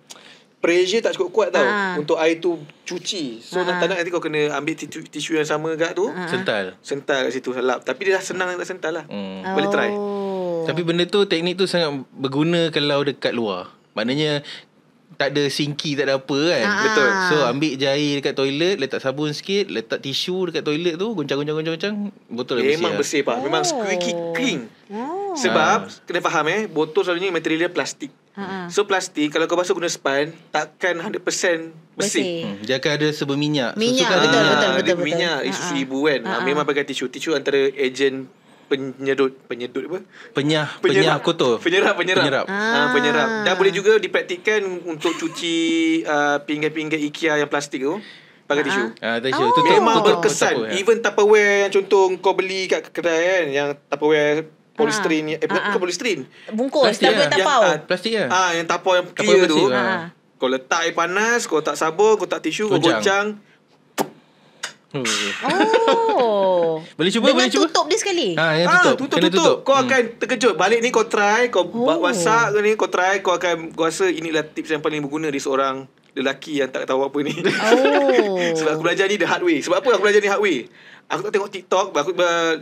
Pressure tak cukup kuat tau Aa. Ha. Untuk air tu cuci So Aa. Ha. tak nak nanti kau kena Ambil tisu, tisu yang sama kat tu Aa. Sental Sental kat situ lap. Tapi dia dah senang Nak sental lah mm. Boleh try tapi benda tu teknik tu sangat berguna kalau dekat luar. Maknanya tak ada sinki tak ada apa kan. Ha. Betul. So ambil jahil dekat toilet, letak sabun sikit, letak tisu dekat toilet tu, goncang-goncang-goncang-goncang, botol dah bersih. Memang bersih pak. Lah. Memang oh. squeaky clean. Oh. Sebab ha. kena faham eh, botol selalunya material dia plastik. Ha. So plastik kalau kau basuh guna span, takkan 100% bersih. bersih. Hmm. Dia akan ada seberminyak. Minyak, so, so, ah, betul, ha. betul, betul, betul, betul, betul. Minyak, isu ha. ibu kan. Ha. Ha. Memang pakai tisu. Tisu antara agent penyedut penyedut apa penyah penyah kotor penyerap penyerap penyerap. Ah. Uh, penyerap dan ah. boleh juga dipraktikkan untuk cuci ah, pinggan-pinggan IKEA yang plastik tu pakai ah. tisu ah tisu tu oh. memang berkesan ya? even tupperware yang contoh kau beli kat kedai kan yang tupperware polistrin ah. eh bukan ah. polistrin bungkus tapi ya. tapau yang, plastik ya ah uh, yang tapau yang clear tu ya. ah. kau letak air panas kau tak sabun kau tak tisu kau goncang, Oh. *laughs* boleh cuba, Dengan boleh tutup cuba. Tutup dia sekali. Ha, ah, ya tutup. Ah, tutup, tutup. tutup. Kau hmm. akan terkejut. Balik ni kau try, kau oh. masak ni kau try, kau akan kau rasa inilah tips yang paling berguna di seorang lelaki yang tak tahu apa ni. Oh. *laughs* Sebab aku belajar ni the hard way. Sebab apa aku belajar ni hard way? Aku tak tengok TikTok, aku uh,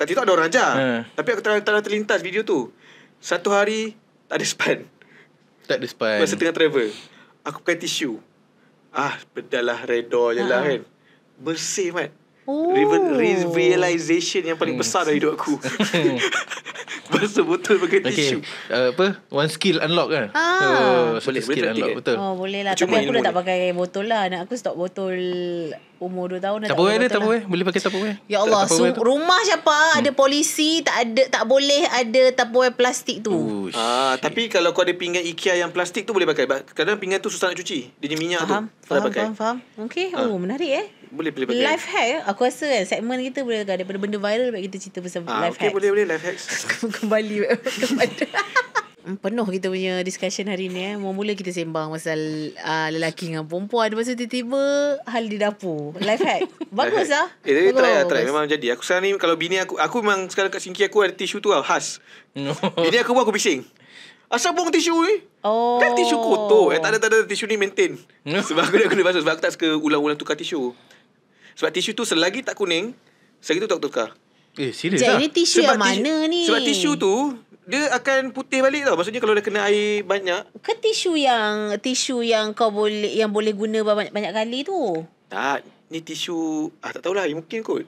kat TikTok ada orang ajar. Uh. Tapi aku tengah terlintas video tu. Satu hari tak ada span. Tak ada span. Masa tengah travel. Aku pakai tisu. Ah, bedalah redor je lah uh. kan bersih Mat Oh. Revealization yang paling hmm. besar dalam hidup aku Basuh betul pakai tisu okay. uh, Apa? One skill unlock kan? Ah. Oh, boleh, skill unlock kan? betul Oh boleh lah Cuma Tapi aku dah tak pakai botol lah Anak aku stok botol Umur 2 tahun Tak boleh ni tak boleh lah. Boleh pakai tak Ya Allah su- Rumah siapa hmm. Ada polisi Tak ada tak boleh ada Tak plastik tu Ooh, Ah, Tapi kalau kau ada pinggan Ikea yang plastik tu Boleh pakai Kadang-kadang pinggan tu susah nak cuci Dia minyak faham. tu Faham, faham, faham. Okay ah. Oh menarik eh boleh boleh pakai life hack eh? aku rasa kan segmen kita boleh kan daripada benda viral baik kita cerita pasal ah, life okay, hack okey boleh boleh life hack *laughs* kembali eh, *laughs* kepada hmm, Penuh kita punya discussion hari ni eh. Mula-mula kita sembang pasal uh, lelaki dengan perempuan. Lepas tu tiba-tiba hal di dapur. Life hack. *laughs* Bagus lah. Eh, tapi try lah, try. Memang jadi. Aku sekarang ni, kalau bini aku, aku memang sekarang kat sinki aku ada tisu tu lah. Khas. bini aku pun aku bising. Asal buang tisu ni? Oh. Kan tisu kotor. Eh, tak ada, tak ada. Tisu ni maintain. sebab aku nak kena basuh. Sebab aku tak suka ulang-ulang tukar tisu. Sebab tisu tu selagi tak kuning, selagi tu tak tukar. Eh, serius Jadi lah. tisu yang mana ni? Sebab tisu tu, dia akan putih balik tau. Maksudnya kalau dia kena air banyak. Ke tisu yang tisu yang kau boleh yang boleh guna banyak, banyak kali tu? Tak. Ni tisu, ah, tak tahulah. Mungkin kot.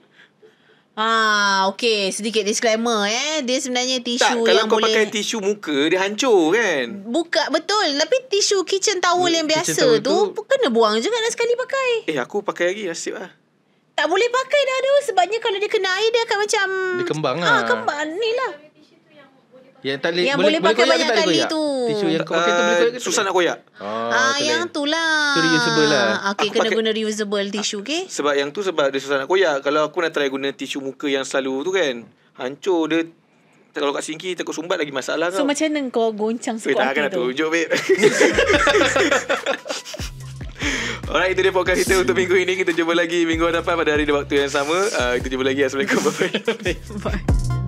Ah, okay. Sedikit disclaimer eh. Dia sebenarnya tisu tak, yang boleh... Tak, kalau kau pakai tisu muka, dia hancur kan? Buka, betul. Tapi tisu kitchen towel hmm, yang biasa tu, tu, kena buang juga nak sekali pakai. Eh, aku pakai lagi. Nasib lah tak boleh pakai dah tu sebabnya kalau dia kena air dia akan macam dia kembang ah, lah. Ah, kembang ni lah. Yang, tali, yang boleh, boleh pakai banyak tali tu. Tisu yang kau pakai tu boleh ah, koyak. Susah nak koyak. Ah, ah yang tu lah. Itu reusable lah. Okay, aku kena pakai, guna reusable tisu, okay? Sebab yang tu sebab dia susah nak koyak. Kalau aku nak try guna tisu muka yang selalu tu kan, hancur dia kalau kat singki takut sumbat lagi masalah so, tau. So macam mana kau goncang sekuat lah tu? Tak akan tunjuk, babe. *laughs* Alright itu dia podcast kita Untuk minggu ini Kita jumpa lagi Minggu hadapan pada hari dan Waktu yang sama uh, Kita jumpa lagi Assalamualaikum Bye-bye. *laughs* Bye bye